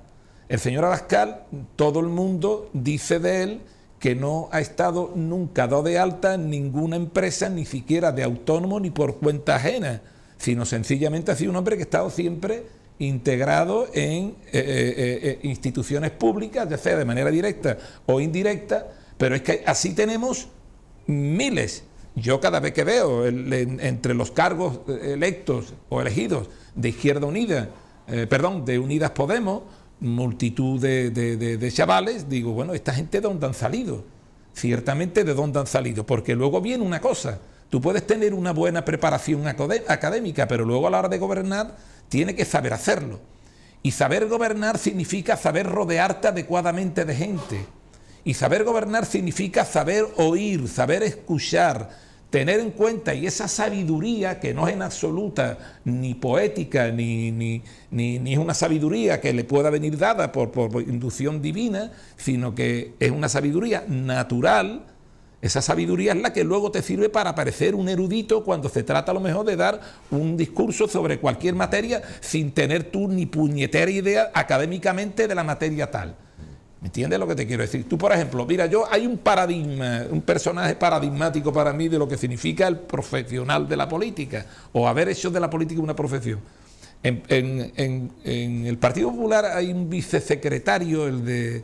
El señor Abascal, todo el mundo dice de él que no ha estado nunca dado de alta en ninguna empresa, ni siquiera de autónomo ni por cuenta ajena, sino sencillamente ha sido un hombre que ha estado siempre integrado en eh, eh, eh, instituciones públicas, ya sea de manera directa o indirecta, pero es que así tenemos miles. Yo cada vez que veo entre los cargos eh, electos o elegidos de Izquierda Unida, eh, perdón, de Unidas Podemos, multitud de, de, chavales, digo, bueno, esta gente de dónde han salido, ciertamente de dónde han salido, porque luego viene una cosa, tú puedes tener una buena preparación académica, pero luego a la hora de gobernar tiene que saber hacerlo. Y saber gobernar significa saber rodearte adecuadamente de gente. Y saber gobernar significa saber oír, saber escuchar, tener en cuenta y esa sabiduría que no es en absoluta ni poética, ni, ni, ni, es una sabiduría que le pueda venir dada por, por inducción divina, sino que es una sabiduría natural, esa sabiduría es la que luego te sirve para parecer un erudito cuando se trata a lo mejor de dar un discurso sobre cualquier materia sin tener tú ni puñetera idea académicamente de la materia tal entiendes lo que te quiero decir? Tú, por ejemplo, mira, yo hay un paradigma, un personaje paradigmático para mí de lo que significa el profesional de la política o haber hecho de la política una profesión. En, el Partido Popular hay un vicesecretario, el de,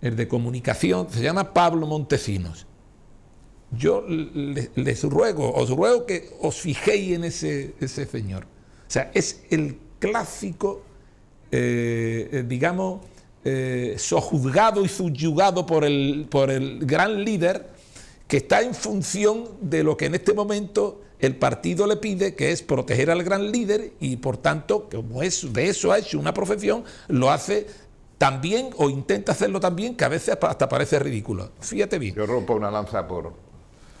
de comunicación, se llama Pablo Montesinos. Yo les, ruego, os ruego que os fijéis en ese, señor. O sea, es el clásico, eh, eh, digamos, eh, sojuzgado y subyugado por el, por el gran líder que está en función de lo que en este momento el partido le pide, que es proteger al gran líder y por tanto, como es, de eso ha hecho una profesión, lo hace también o intenta hacerlo también, que a veces hasta parece ridículo. Fíjate bien. Yo rompo una lanza por,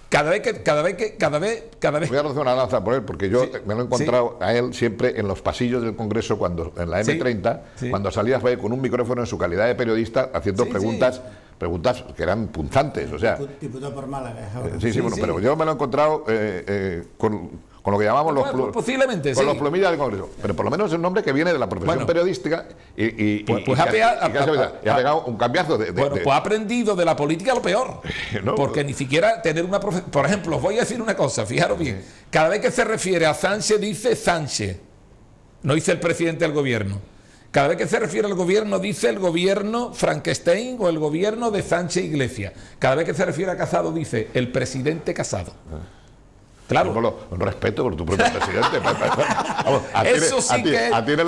cada vez que, cada vez que, cada vez, cada vez. Voy a hacer una lanza por él, porque yo me lo he encontrado a él siempre en los pasillos del Congreso, cuando, en la M30, cuando salías con un micrófono en su calidad de periodista, haciendo preguntas, preguntas que eran punzantes. O sea. Diputado por Málaga. Sí, sí, bueno, pero yo me lo he encontrado eh, eh, con con lo que llamamos pues los, posiblemente, con los plumillas del Congreso. Pero por lo menos es un nombre que viene de la profesión periodística y, pues, ha, pegado, un cambiazo. De, bueno, pues ha aprendido de la política lo peor. porque pues- ni siquiera tener una profesión. Por ejemplo, os voy a decir una cosa, fijaros bien. Cada vez que se refiere a Sánchez, dice Sánchez. No dice el presidente del gobierno. Cada vez que se refiere al gobierno, dice el gobierno Frankenstein o el gobierno de Sánchez Iglesias. Cada vez que se refiere a Casado, dice el presidente Casado. Ah. Claro. Con respeto por tu propio presidente. a ti, eso sí que a en el eh,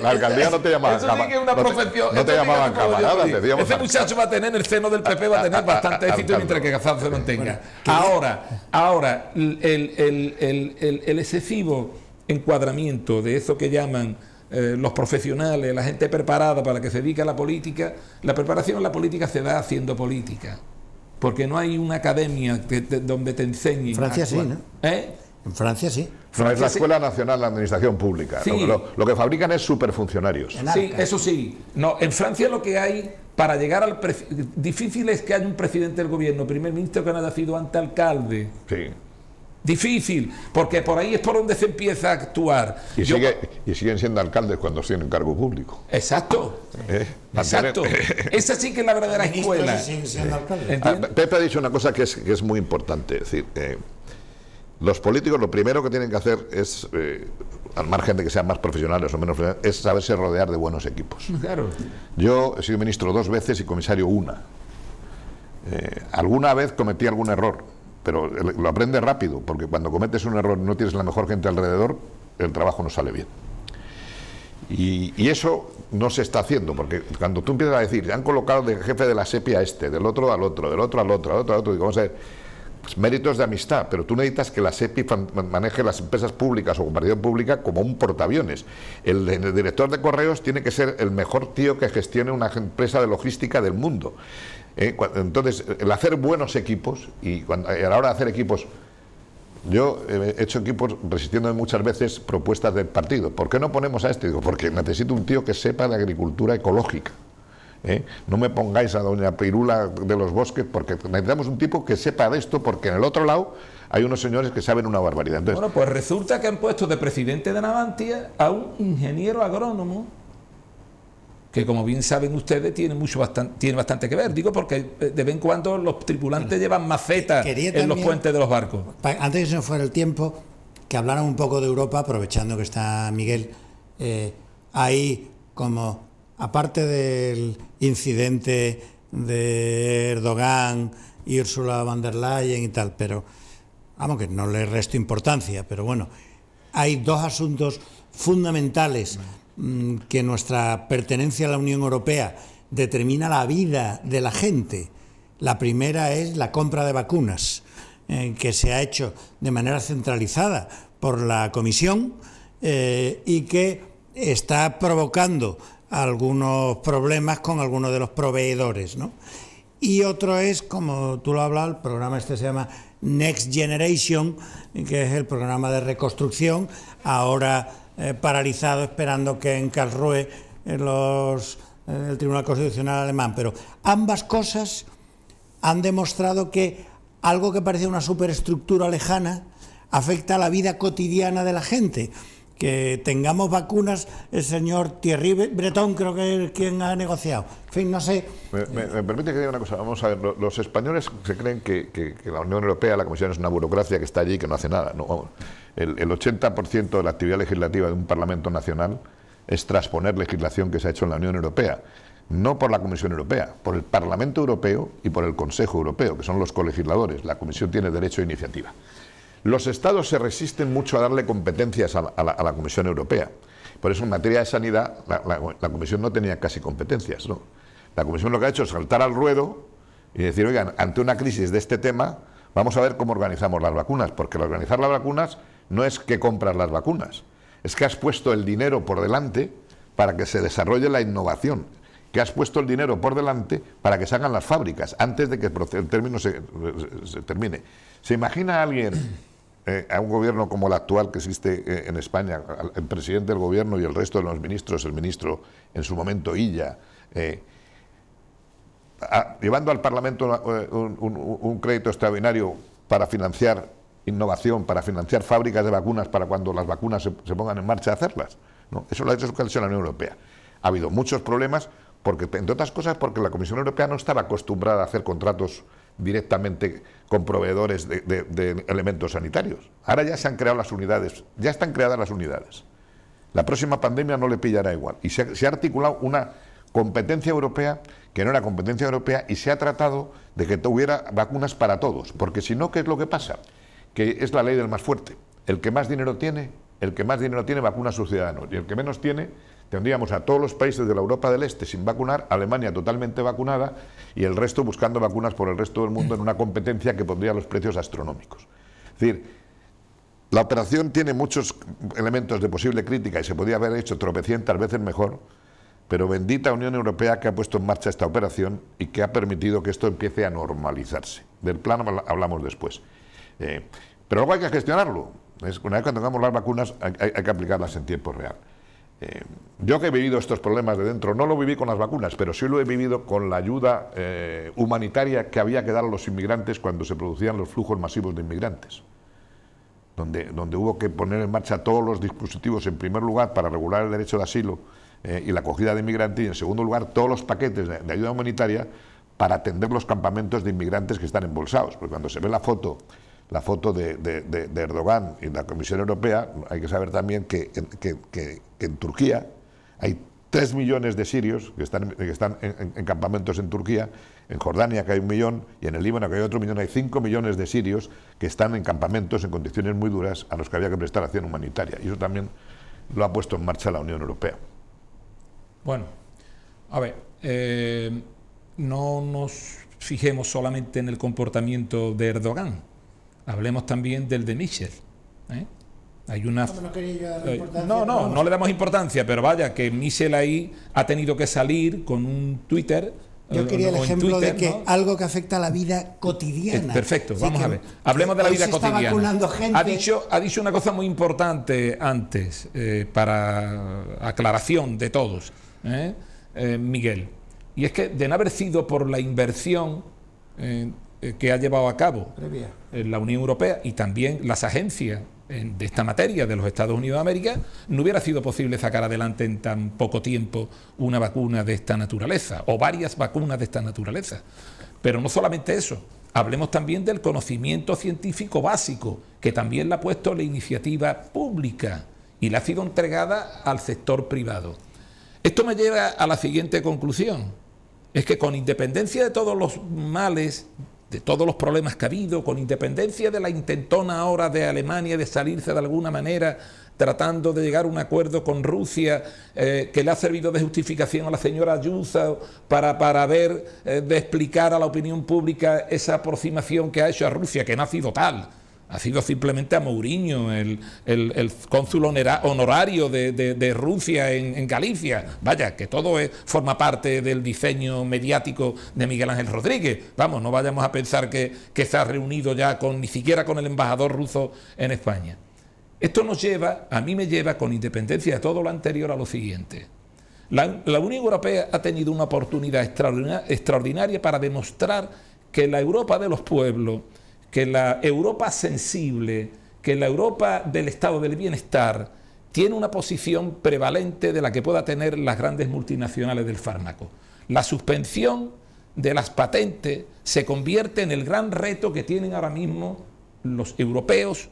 la alcaldía no te llamaba Eso sí que es una profesión. No te, no te llamaban camarada, te Ese muchacho va a tener, el seno del PP va a tener bastante éxito mientras que Gazán se mantenga. ahora, ahora, el, excesivo encuadramiento de eso que llaman eh, los profesionales, la gente preparada para que se dedique a la política, la preparación a la política se da haciendo política porque no hay una academia que te, donde te enseñen. Francia sí, ¿no? ¿Eh? En Francia sí. No, es la Escuela Nacional de Administración Pública. Lo, que fabrican es superfuncionarios. Sí, ¿eh? eso sí. No, en Francia lo que hay para llegar al... Difícil es que haya un presidente del gobierno, primer ministro que no haya sido antealcalde. Sí. Difícil, porque por ahí es por donde se empieza a actuar. Y, y siguen siendo alcaldes cuando tienen cargo público. Exacto. Eh, Exacto. Esa sí que es la verdadera escuela. Eh, ah, Pepe ha dicho una cosa que es, que es muy importante. Es decir, eh, los políticos lo primero que tienen que hacer es, al margen de que sean más profesionales o menos profesionales, es saberse rodear de buenos equipos. Claro. Yo he sido ministro dos veces y comisario una. alguna vez cometí algún error pero lo aprendes rápido, porque cuando cometes un error no tienes la mejor gente alrededor, el trabajo no sale bien. Y, eso no se está haciendo, porque cuando tú empiezas a decir, han colocado de jefe de la SEPI a este, del otro al otro, del otro al otro, del otro al otro, y vamos a ver, pues méritos de amistad, pero tú necesitas que la SEPI maneje las empresas públicas o compañía pública como un portaaviones. el, director de correos tiene que ser el mejor tío que gestione una empresa de logística del mundo. ¿eh? entonces, el hacer buenos equipos, y cuando, eh, a la hora de hacer equipos, yo he hecho equipos resistiendo muchas veces propuestas del partido. ¿Por qué no ponemos a este? Digo, porque necesito un tío que sepa de agricultura ecológica. ¿eh? No me pongáis a doña Pirula de los bosques, porque necesitamos un tipo que sepa de esto, porque en el otro lado hay unos señores que saben una barbaridad. Entonces, bueno, pues resulta que han puesto de presidente de Navantia a un ingeniero agrónomo que como bien saben ustedes tiene mucho bastante, tiene bastante que ver, digo porque eh, de vez en cuando los tripulantes llevan macetas en los puentes de los barcos. Antes de que se nos fuera el tiempo, que hablaran un poco de Europa, aprovechando que está Miguel, eh, ahí como, aparte del incidente de Erdogan, Ursula von der Leyen y tal, pero vamos que no le resto importancia, pero bueno, hay dos asuntos fundamentales. Mm, que nuestra pertenencia a la Unión Europea determina la vida de la gente. La primera es la compra de vacunas, eh, que se ha hecho de manera centralizada por la Comisión eh, y que está provocando algunos problemas con algunos de los proveedores. Y otro es, como tú lo hablas, el programa este se llama Next Generation, que es el programa de reconstrucción. Ahora eh, paralizado esperando que en Karlsruhe eh, eh, el Tribunal Constitucional alemán. Pero ambas cosas han demostrado que algo que parece una superestructura lejana afecta a la vida cotidiana de la gente que tengamos vacunas, el señor Thierry Breton creo que es quien ha negociado. En fin, no sé. Me, permite que diga una cosa. Vamos a ver, los españoles se creen que, la Unión Europea, la Comisión, es una burocracia que está allí y que no hace nada. El, el 80% de la actividad legislativa de un Parlamento nacional es transponer legislación que se ha hecho en la Unión Europea no por la Comisión Europea, por el Parlamento Europeo y por el Consejo Europeo, que son los colegisladores. La Comisión tiene derecho a iniciativa. Los estados se resisten mucho a darle competencias a la, Comisión Europea. Por eso en materia de sanidad la, Comisión no tenía casi competencias. La Comisión lo que ha hecho es saltar al ruedo y decir, oigan, ante una crisis de este tema, vamos a ver cómo organizamos las vacunas, porque organizar las vacunas no es que compras las vacunas, es que has puesto el dinero por delante para que se desarrolle la innovación, que has puesto el dinero por delante para que salgan las fábricas antes de que el término se, se termine. ¿Se imagina alguien eh, a un gobierno como el actual que existe eh, en España, el presidente del gobierno y el resto de los ministros, el ministro en su momento Illa, eh, llevando al Parlamento un, crédito extraordinario para financiar innovación, para financiar fábricas de vacunas para cuando las vacunas se, pongan en marcha hacerlas. ¿no? Eso lo ha hecho la Unión Europea. Ha habido muchos problemas, porque, entre otras cosas porque la Comisión Europea no estaba acostumbrada a hacer contratos directamente con proveedores de, elementos sanitarios. Ahora ya se han creado las unidades, ya están creadas las unidades. La próxima pandemia no le pillará igual. Y se, se ha articulado una competencia europea que no era competencia europea y se ha tratado de que hubiera vacunas para todos, porque si no, ¿qué es lo que pasa? Que es la ley del más fuerte. El que más dinero tiene, el que más dinero tiene vacuna a sus ciudadanos y el que menos tiene Tendríamos a todos los países de la Europa del Este sin vacunar, Alemania totalmente vacunada y el resto buscando vacunas por el resto del mundo en una competencia que pondría los precios astronómicos. Es decir, la operación tiene muchos elementos de posible crítica y se podría haber hecho tropecientas veces mejor, pero bendita Unión Europea que ha puesto en marcha esta operación y que ha permitido que esto empiece a normalizarse. Del plano hablamos después. Eh, pero luego hay que gestionarlo. una vez que tengamos las vacunas hay que aplicarlas en tiempo real. Eh, yo que he vivido estos problemas de dentro, no lo viví con las vacunas, pero sí lo he vivido con la ayuda eh, humanitaria que había que dar a los inmigrantes cuando se producían los flujos masivos de inmigrantes, donde, donde hubo que poner en marcha todos los dispositivos, en primer lugar, para regular el derecho de asilo eh, y la acogida de inmigrantes, y en segundo lugar, todos los paquetes de, de ayuda humanitaria para atender los campamentos de inmigrantes que están embolsados. Porque cuando se ve la foto la foto de, Erdogan y la Comisión Europea, hay que saber también que, en Turquía hay 3 millones de sirios que están, en, campamentos en Turquía, en Jordania que hay un millón y en el Líbano que hay otro millón, hay 5 millones de sirios que están en campamentos en condiciones muy duras a los que había que prestar acción humanitaria. Y eso también lo ha puesto en marcha la Unión Europea. Bueno, a ver, eh, no nos fijemos solamente en el comportamiento de Erdogan, Hablemos también del de Michel. ¿eh? Hay una... No, no, no, le damos importancia, pero vaya, que Michel ahí ha tenido que salir con un Twitter. Yo eh, quería el ejemplo de que algo que afecta a la vida cotidiana. Perfecto, vamos a ver. Hablemos de la vida cotidiana. Ha, dicho, ha dicho una cosa muy importante antes, eh, para aclaración de todos, Miguel. Y es que de no haber sido por la inversión eh, que ha llevado a cabo la Unión Europea y también las agencias de esta materia de los Estados Unidos de América, no hubiera sido posible sacar adelante en tan poco tiempo una vacuna de esta naturaleza o varias vacunas de esta naturaleza. Pero no solamente eso, hablemos también del conocimiento científico básico, que también la ha puesto la iniciativa pública y la ha sido entregada al sector privado. Esto me lleva a la siguiente conclusión, es que con independencia de todos los males de todos los problemas que ha habido, con independencia de la intentona ahora de Alemania de salirse de alguna manera tratando de llegar a un acuerdo con Rusia eh, que le ha servido de justificación a la señora Ayuso para, ver, eh, de explicar a la opinión pública esa aproximación que ha hecho a Rusia, que no ha sido tal, ha sido simplemente a Mourinho, el, cónsul honorario de, Rusia en, Galicia. Vaya, que todo forma parte del diseño mediático de Miguel Ángel Rodríguez. Vamos, no vayamos a pensar que, se ha reunido ya con ni siquiera con el embajador ruso en España. Esto nos lleva, a mí me lleva, con independencia de todo lo anterior, a lo siguiente. La, Unión Europea ha tenido una oportunidad extraordinaria para demostrar que la Europa de los pueblos que la Europa sensible, que la Europa del estado del bienestar, tiene una posición prevalente de la que pueda tener las grandes multinacionales del fármaco. La suspensión de las patentes se convierte en el gran reto que tienen ahora mismo los europeos,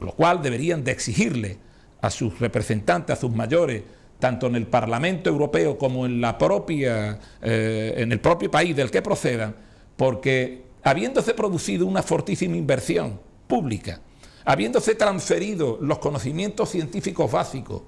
lo cual deberían de exigirle a sus representantes, a sus mayores, tanto en el Parlamento Europeo como en, la propia, eh, en el propio país del que procedan, porque habiéndose producido una fortísima inversión pública, habiéndose transferido los conocimientos científicos básicos,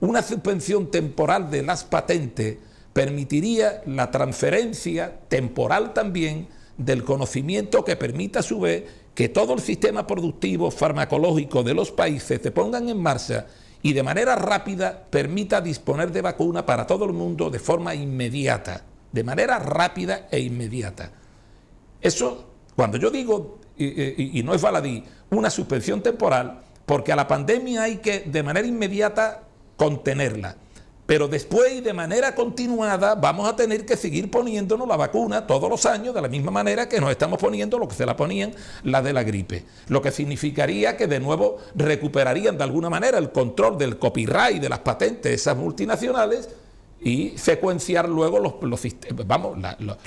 una suspensión temporal de las patentes permitiría la transferencia temporal también del conocimiento que permita a su vez que todo el sistema productivo farmacológico de los países se pongan en marcha y de manera rápida permita disponer de vacuna para todo el mundo de forma inmediata, de manera rápida e inmediata. Eso, cuando yo digo, y, no es baladí, una suspensión temporal, porque a la pandemia hay que de manera inmediata contenerla. Pero después y de manera continuada vamos a tener que seguir poniéndonos la vacuna todos los años de la misma manera que nos estamos poniendo lo que se la ponían la de la gripe. Lo que significaría que de nuevo recuperarían de alguna manera el control del copyright de las patentes de esas multinacionales y secuenciar luego los, vamos,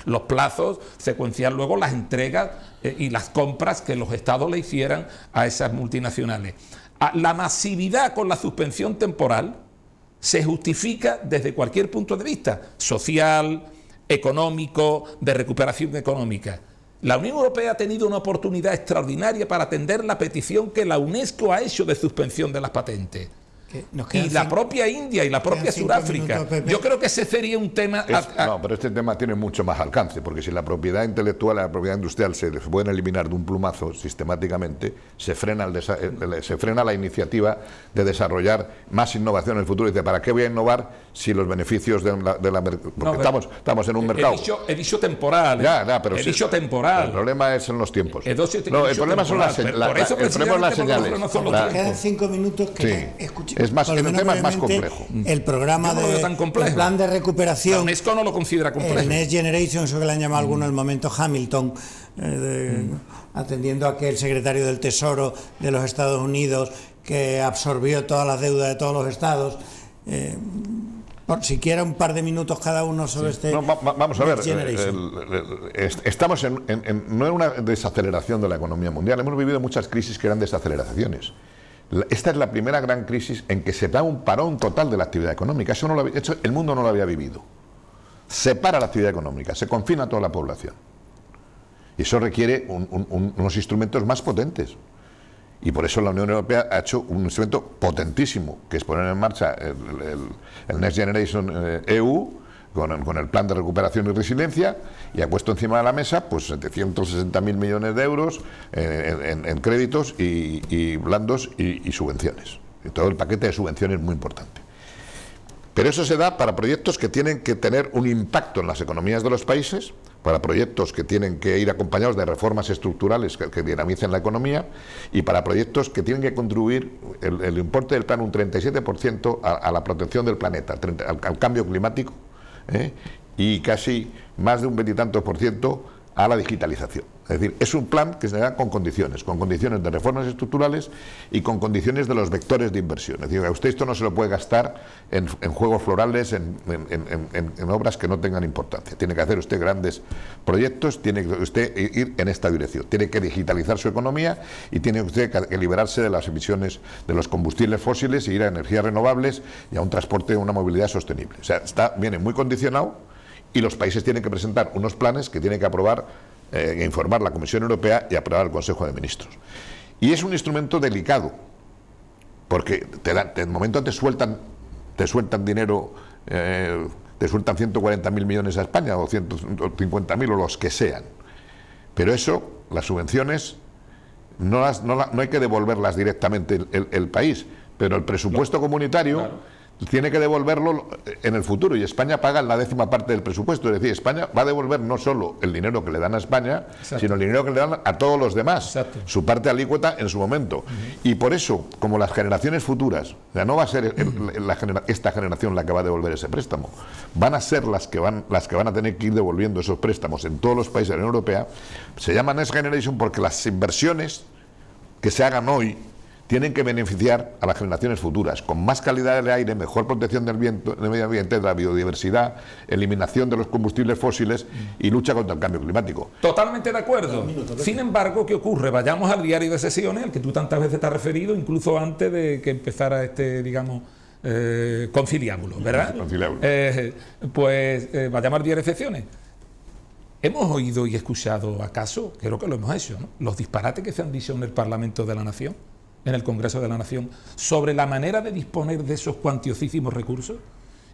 los, plazos, secuenciar luego las entregas eh, y las compras que los estados le hicieran a esas multinacionales. Ah, la masividad con la suspensión temporal se justifica desde cualquier punto de vista, social, económico, de recuperación económica. La Unión Europea ha tenido una oportunidad extraordinaria para atender la petición que la UNESCO ha hecho de suspensión de las patentes y la propia India y la propia Sudáfrica. Yo creo que ese sería un tema... no, pero este tema tiene mucho más alcance, porque si la propiedad intelectual y la propiedad industrial se pueden eliminar de un plumazo sistemáticamente, se frena, el se frena la iniciativa de desarrollar más innovación en el futuro. ¿para qué voy a innovar si los beneficios de la... porque estamos, estamos en un mercado... Dicho, he temporal. Ya, pero he temporal. El problema es en los tiempos. no, el problema son las, señales las señales. son cinco minutos que sí. es más, El tema es más complejo. El programa de... El plan de recuperación... La UNESCO no lo considera complejo. El Next Generation, eso que le han llamado mm. el momento Hamilton, eh, mm. atendiendo a que el secretario del Tesoro de los Estados Unidos, que absorbió todas las deudas de todos los estados... Eh, siquiera un par de minutos cada uno sobre este. vamos a ver, eh, estamos en, no es una desaceleración de la economía mundial, hemos vivido muchas crisis que eran desaceleraciones. Esta es la primera gran crisis en que se da un parón total de la actividad económica. Eso no lo había hecho, el mundo no lo había vivido. Se para la actividad económica, se confina toda la población. Y eso requiere unos instrumentos más potentes. Y por eso la Unión Europea ha hecho un instrumento potentísimo, que es poner en marcha el, Next Generation EU, eh, e con, el plan de recuperación y resiliencia, y ha puesto encima de la mesa pues 760.000 millones de euros eh, en, créditos y, blandos y, subvenciones. Y todo el paquete de subvenciones muy importante. Pero eso se da para proyectos que tienen que tener un impacto en las economías de los países para proyectos que tienen que ir acompañados de reformas estructurales que, dinamicen la economía y para proyectos que tienen que contribuir el, importe del plan un 37% a, la protección del planeta, al, cambio climático ¿eh? y casi más de un veintitantos por ciento a la digitalización. Es decir, es un plan que se da con condiciones, con condiciones de reformas estructurales y con condiciones de los vectores de inversión. Es decir, a usted esto no se lo puede gastar en, juegos florales, en, obras que no tengan importancia. Tiene que hacer usted grandes proyectos, tiene que usted ir en esta dirección. Tiene que digitalizar su economía y tiene usted que liberarse de las emisiones de los combustibles fósiles y e ir a energías renovables y a un transporte, una movilidad sostenible. O sea, está, viene muy condicionado y los países tienen que presentar unos planes que tienen que aprobar eh, informar la Comisión Europea y aprobar el Consejo de Ministros. Y es un instrumento delicado, porque te da de momento te sueltan, te sueltan dinero, eh, te sueltan 140.000 millones a España o 150.000 o los que sean. Pero eso, las subvenciones, no, las, no, hay que devolverlas directamente el, país, pero el presupuesto comunitario tiene que devolverlo en el futuro y España paga la décima parte del presupuesto. Es decir, España va a devolver no solo el dinero que le dan a España, sino el dinero que le dan a todos los demás, su parte alícuota en su momento. Y por eso, como las generaciones futuras, ya no va a ser la esta generación la que va a devolver ese préstamo, van a ser las que van, las que van a tener que ir devolviendo esos préstamos en todos los países de la Unión Europea. Se llama Next Generation porque las inversiones que se hagan hoy tienen que beneficiar a las generaciones futuras, con más calidad del aire, mejor protección del, viento, medio ambiente, de la biodiversidad, eliminación de los combustibles fósiles y lucha contra el cambio climático. Totalmente de acuerdo. Sin embargo, ¿qué ocurre? Vayamos al diario de sesiones, al que tú tantas veces te has referido, incluso antes de que empezara este, digamos, eh, conciliábulo, ¿verdad? Conciliábulo. Eh, pues eh, vayamos al diario de sesiones. ¿Hemos oído y escuchado acaso, creo que lo hemos hecho, los disparates que se han dicho en el Parlamento de la Nación? en el Congreso de la Nación sobre la manera de disponer de esos cuantiosísimos recursos.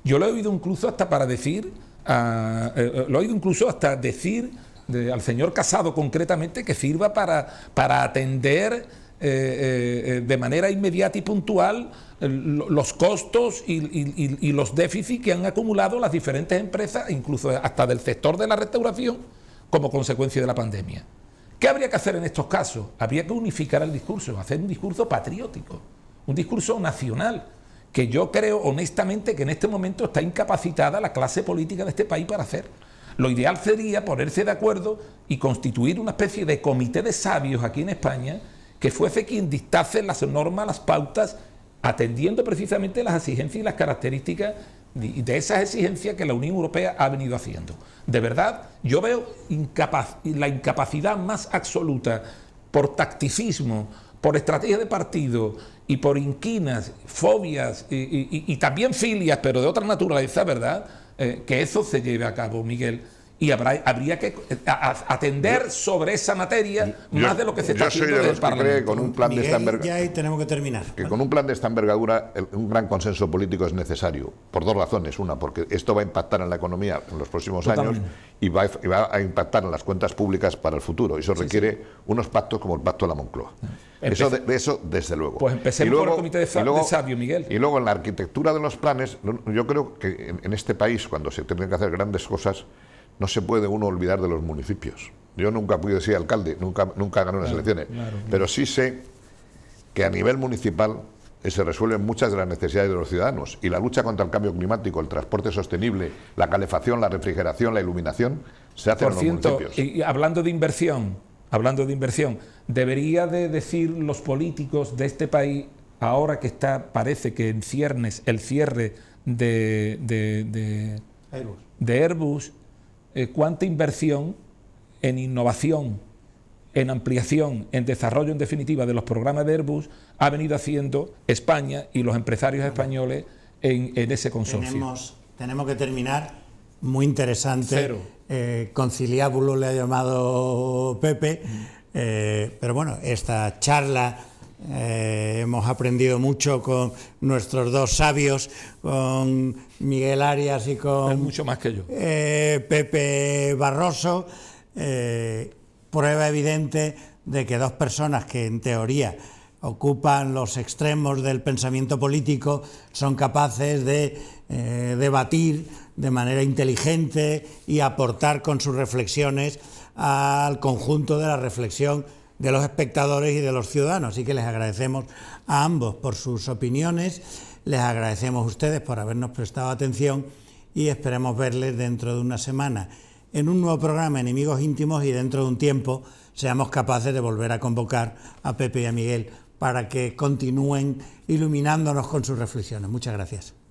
Yo lo he oído incluso hasta para decir, ah, eh, eh, lo he oído incluso hasta decir al señor Casado concretamente que sirva para, para atender eh, de manera inmediata y puntual los costos y, y los déficits que han acumulado las diferentes empresas, incluso hasta del sector de la restauración, como consecuencia de la pandemia. ¿Qué habría que hacer en estos casos? Habría que unificar el discurso, hacer un discurso patriótico, un discurso nacional, que yo creo honestamente que en este momento está incapacitada la clase política de este país para hacer. Lo ideal sería ponerse de acuerdo y constituir una especie de comité de sabios aquí en España que fuese quien dictase las normas, las pautas, atendiendo precisamente las exigencias y las características de esas exigencias que la Unión Europea ha venido haciendo. De verdad, yo veo la incapacidad más absoluta por tacticismo, por estrategia de partido y por inquinas, fobias y, también filias, pero de otra naturaleza, ¿verdad? Eh, que eso se lleve a cabo, Miguel y habría que eh, atender sobre esa materia más de lo que se está haciendo el Que con un plan de esta envergadura, ya tenemos que terminar. Que con un plan de esta envergadura un gran consenso político es necesario, por dos razones. Una, porque esto va a impactar en la economía en los próximos años y va, a, impactar en las cuentas públicas para el futuro. Y eso requiere unos pactos como el pacto de la Moncloa. eso, de, eso, desde luego. Pues empecemos por Comité de, Sabio, Miguel. Y luego, en la arquitectura de los planes, yo creo que en este país, cuando se tienen que hacer grandes cosas, no se puede uno olvidar de los municipios. Yo nunca pude ser alcalde, nunca, nunca gané unas elecciones, pero sí sé que a nivel municipal eh, se resuelven muchas de las necesidades de los ciudadanos y la lucha contra el cambio climático, el transporte sostenible, la calefacción, la refrigeración, la iluminación, se hace en los municipios. Y hablando de inversión, hablando de inversión, debería de decir los políticos de este país ahora que está parece que en ciernes el cierre de, de Airbus eh, cuánta inversión en innovación, en ampliación, en desarrollo en definitiva de los programas de Airbus ha venido haciendo España y los empresarios españoles en, ese consorcio. Tenemos, que terminar. Muy interesante. Cero. Eh, conciliábulo le ha llamado Pepe. Mm. Eh, pero bueno, esta charla eh, hemos aprendido mucho con nuestros dos sabios, con Miguel Arias y con mucho más que yo. Eh, Pepe Barroso. Eh, prueba evidente de que dos personas que en teoría ocupan los extremos del pensamiento político son capaces de debatir de manera inteligente y aportar con sus reflexiones al conjunto de la reflexión de los espectadores y de los ciudadanos. Así que les agradecemos a ambos por sus opiniones, les agradecemos a ustedes por habernos prestado atención y esperemos verles dentro de una semana en un nuevo programa Enemigos Íntimos y dentro de un tiempo seamos capaces de volver a convocar a Pepe y a Miguel para que continúen iluminándonos con sus reflexiones. Muchas gracias.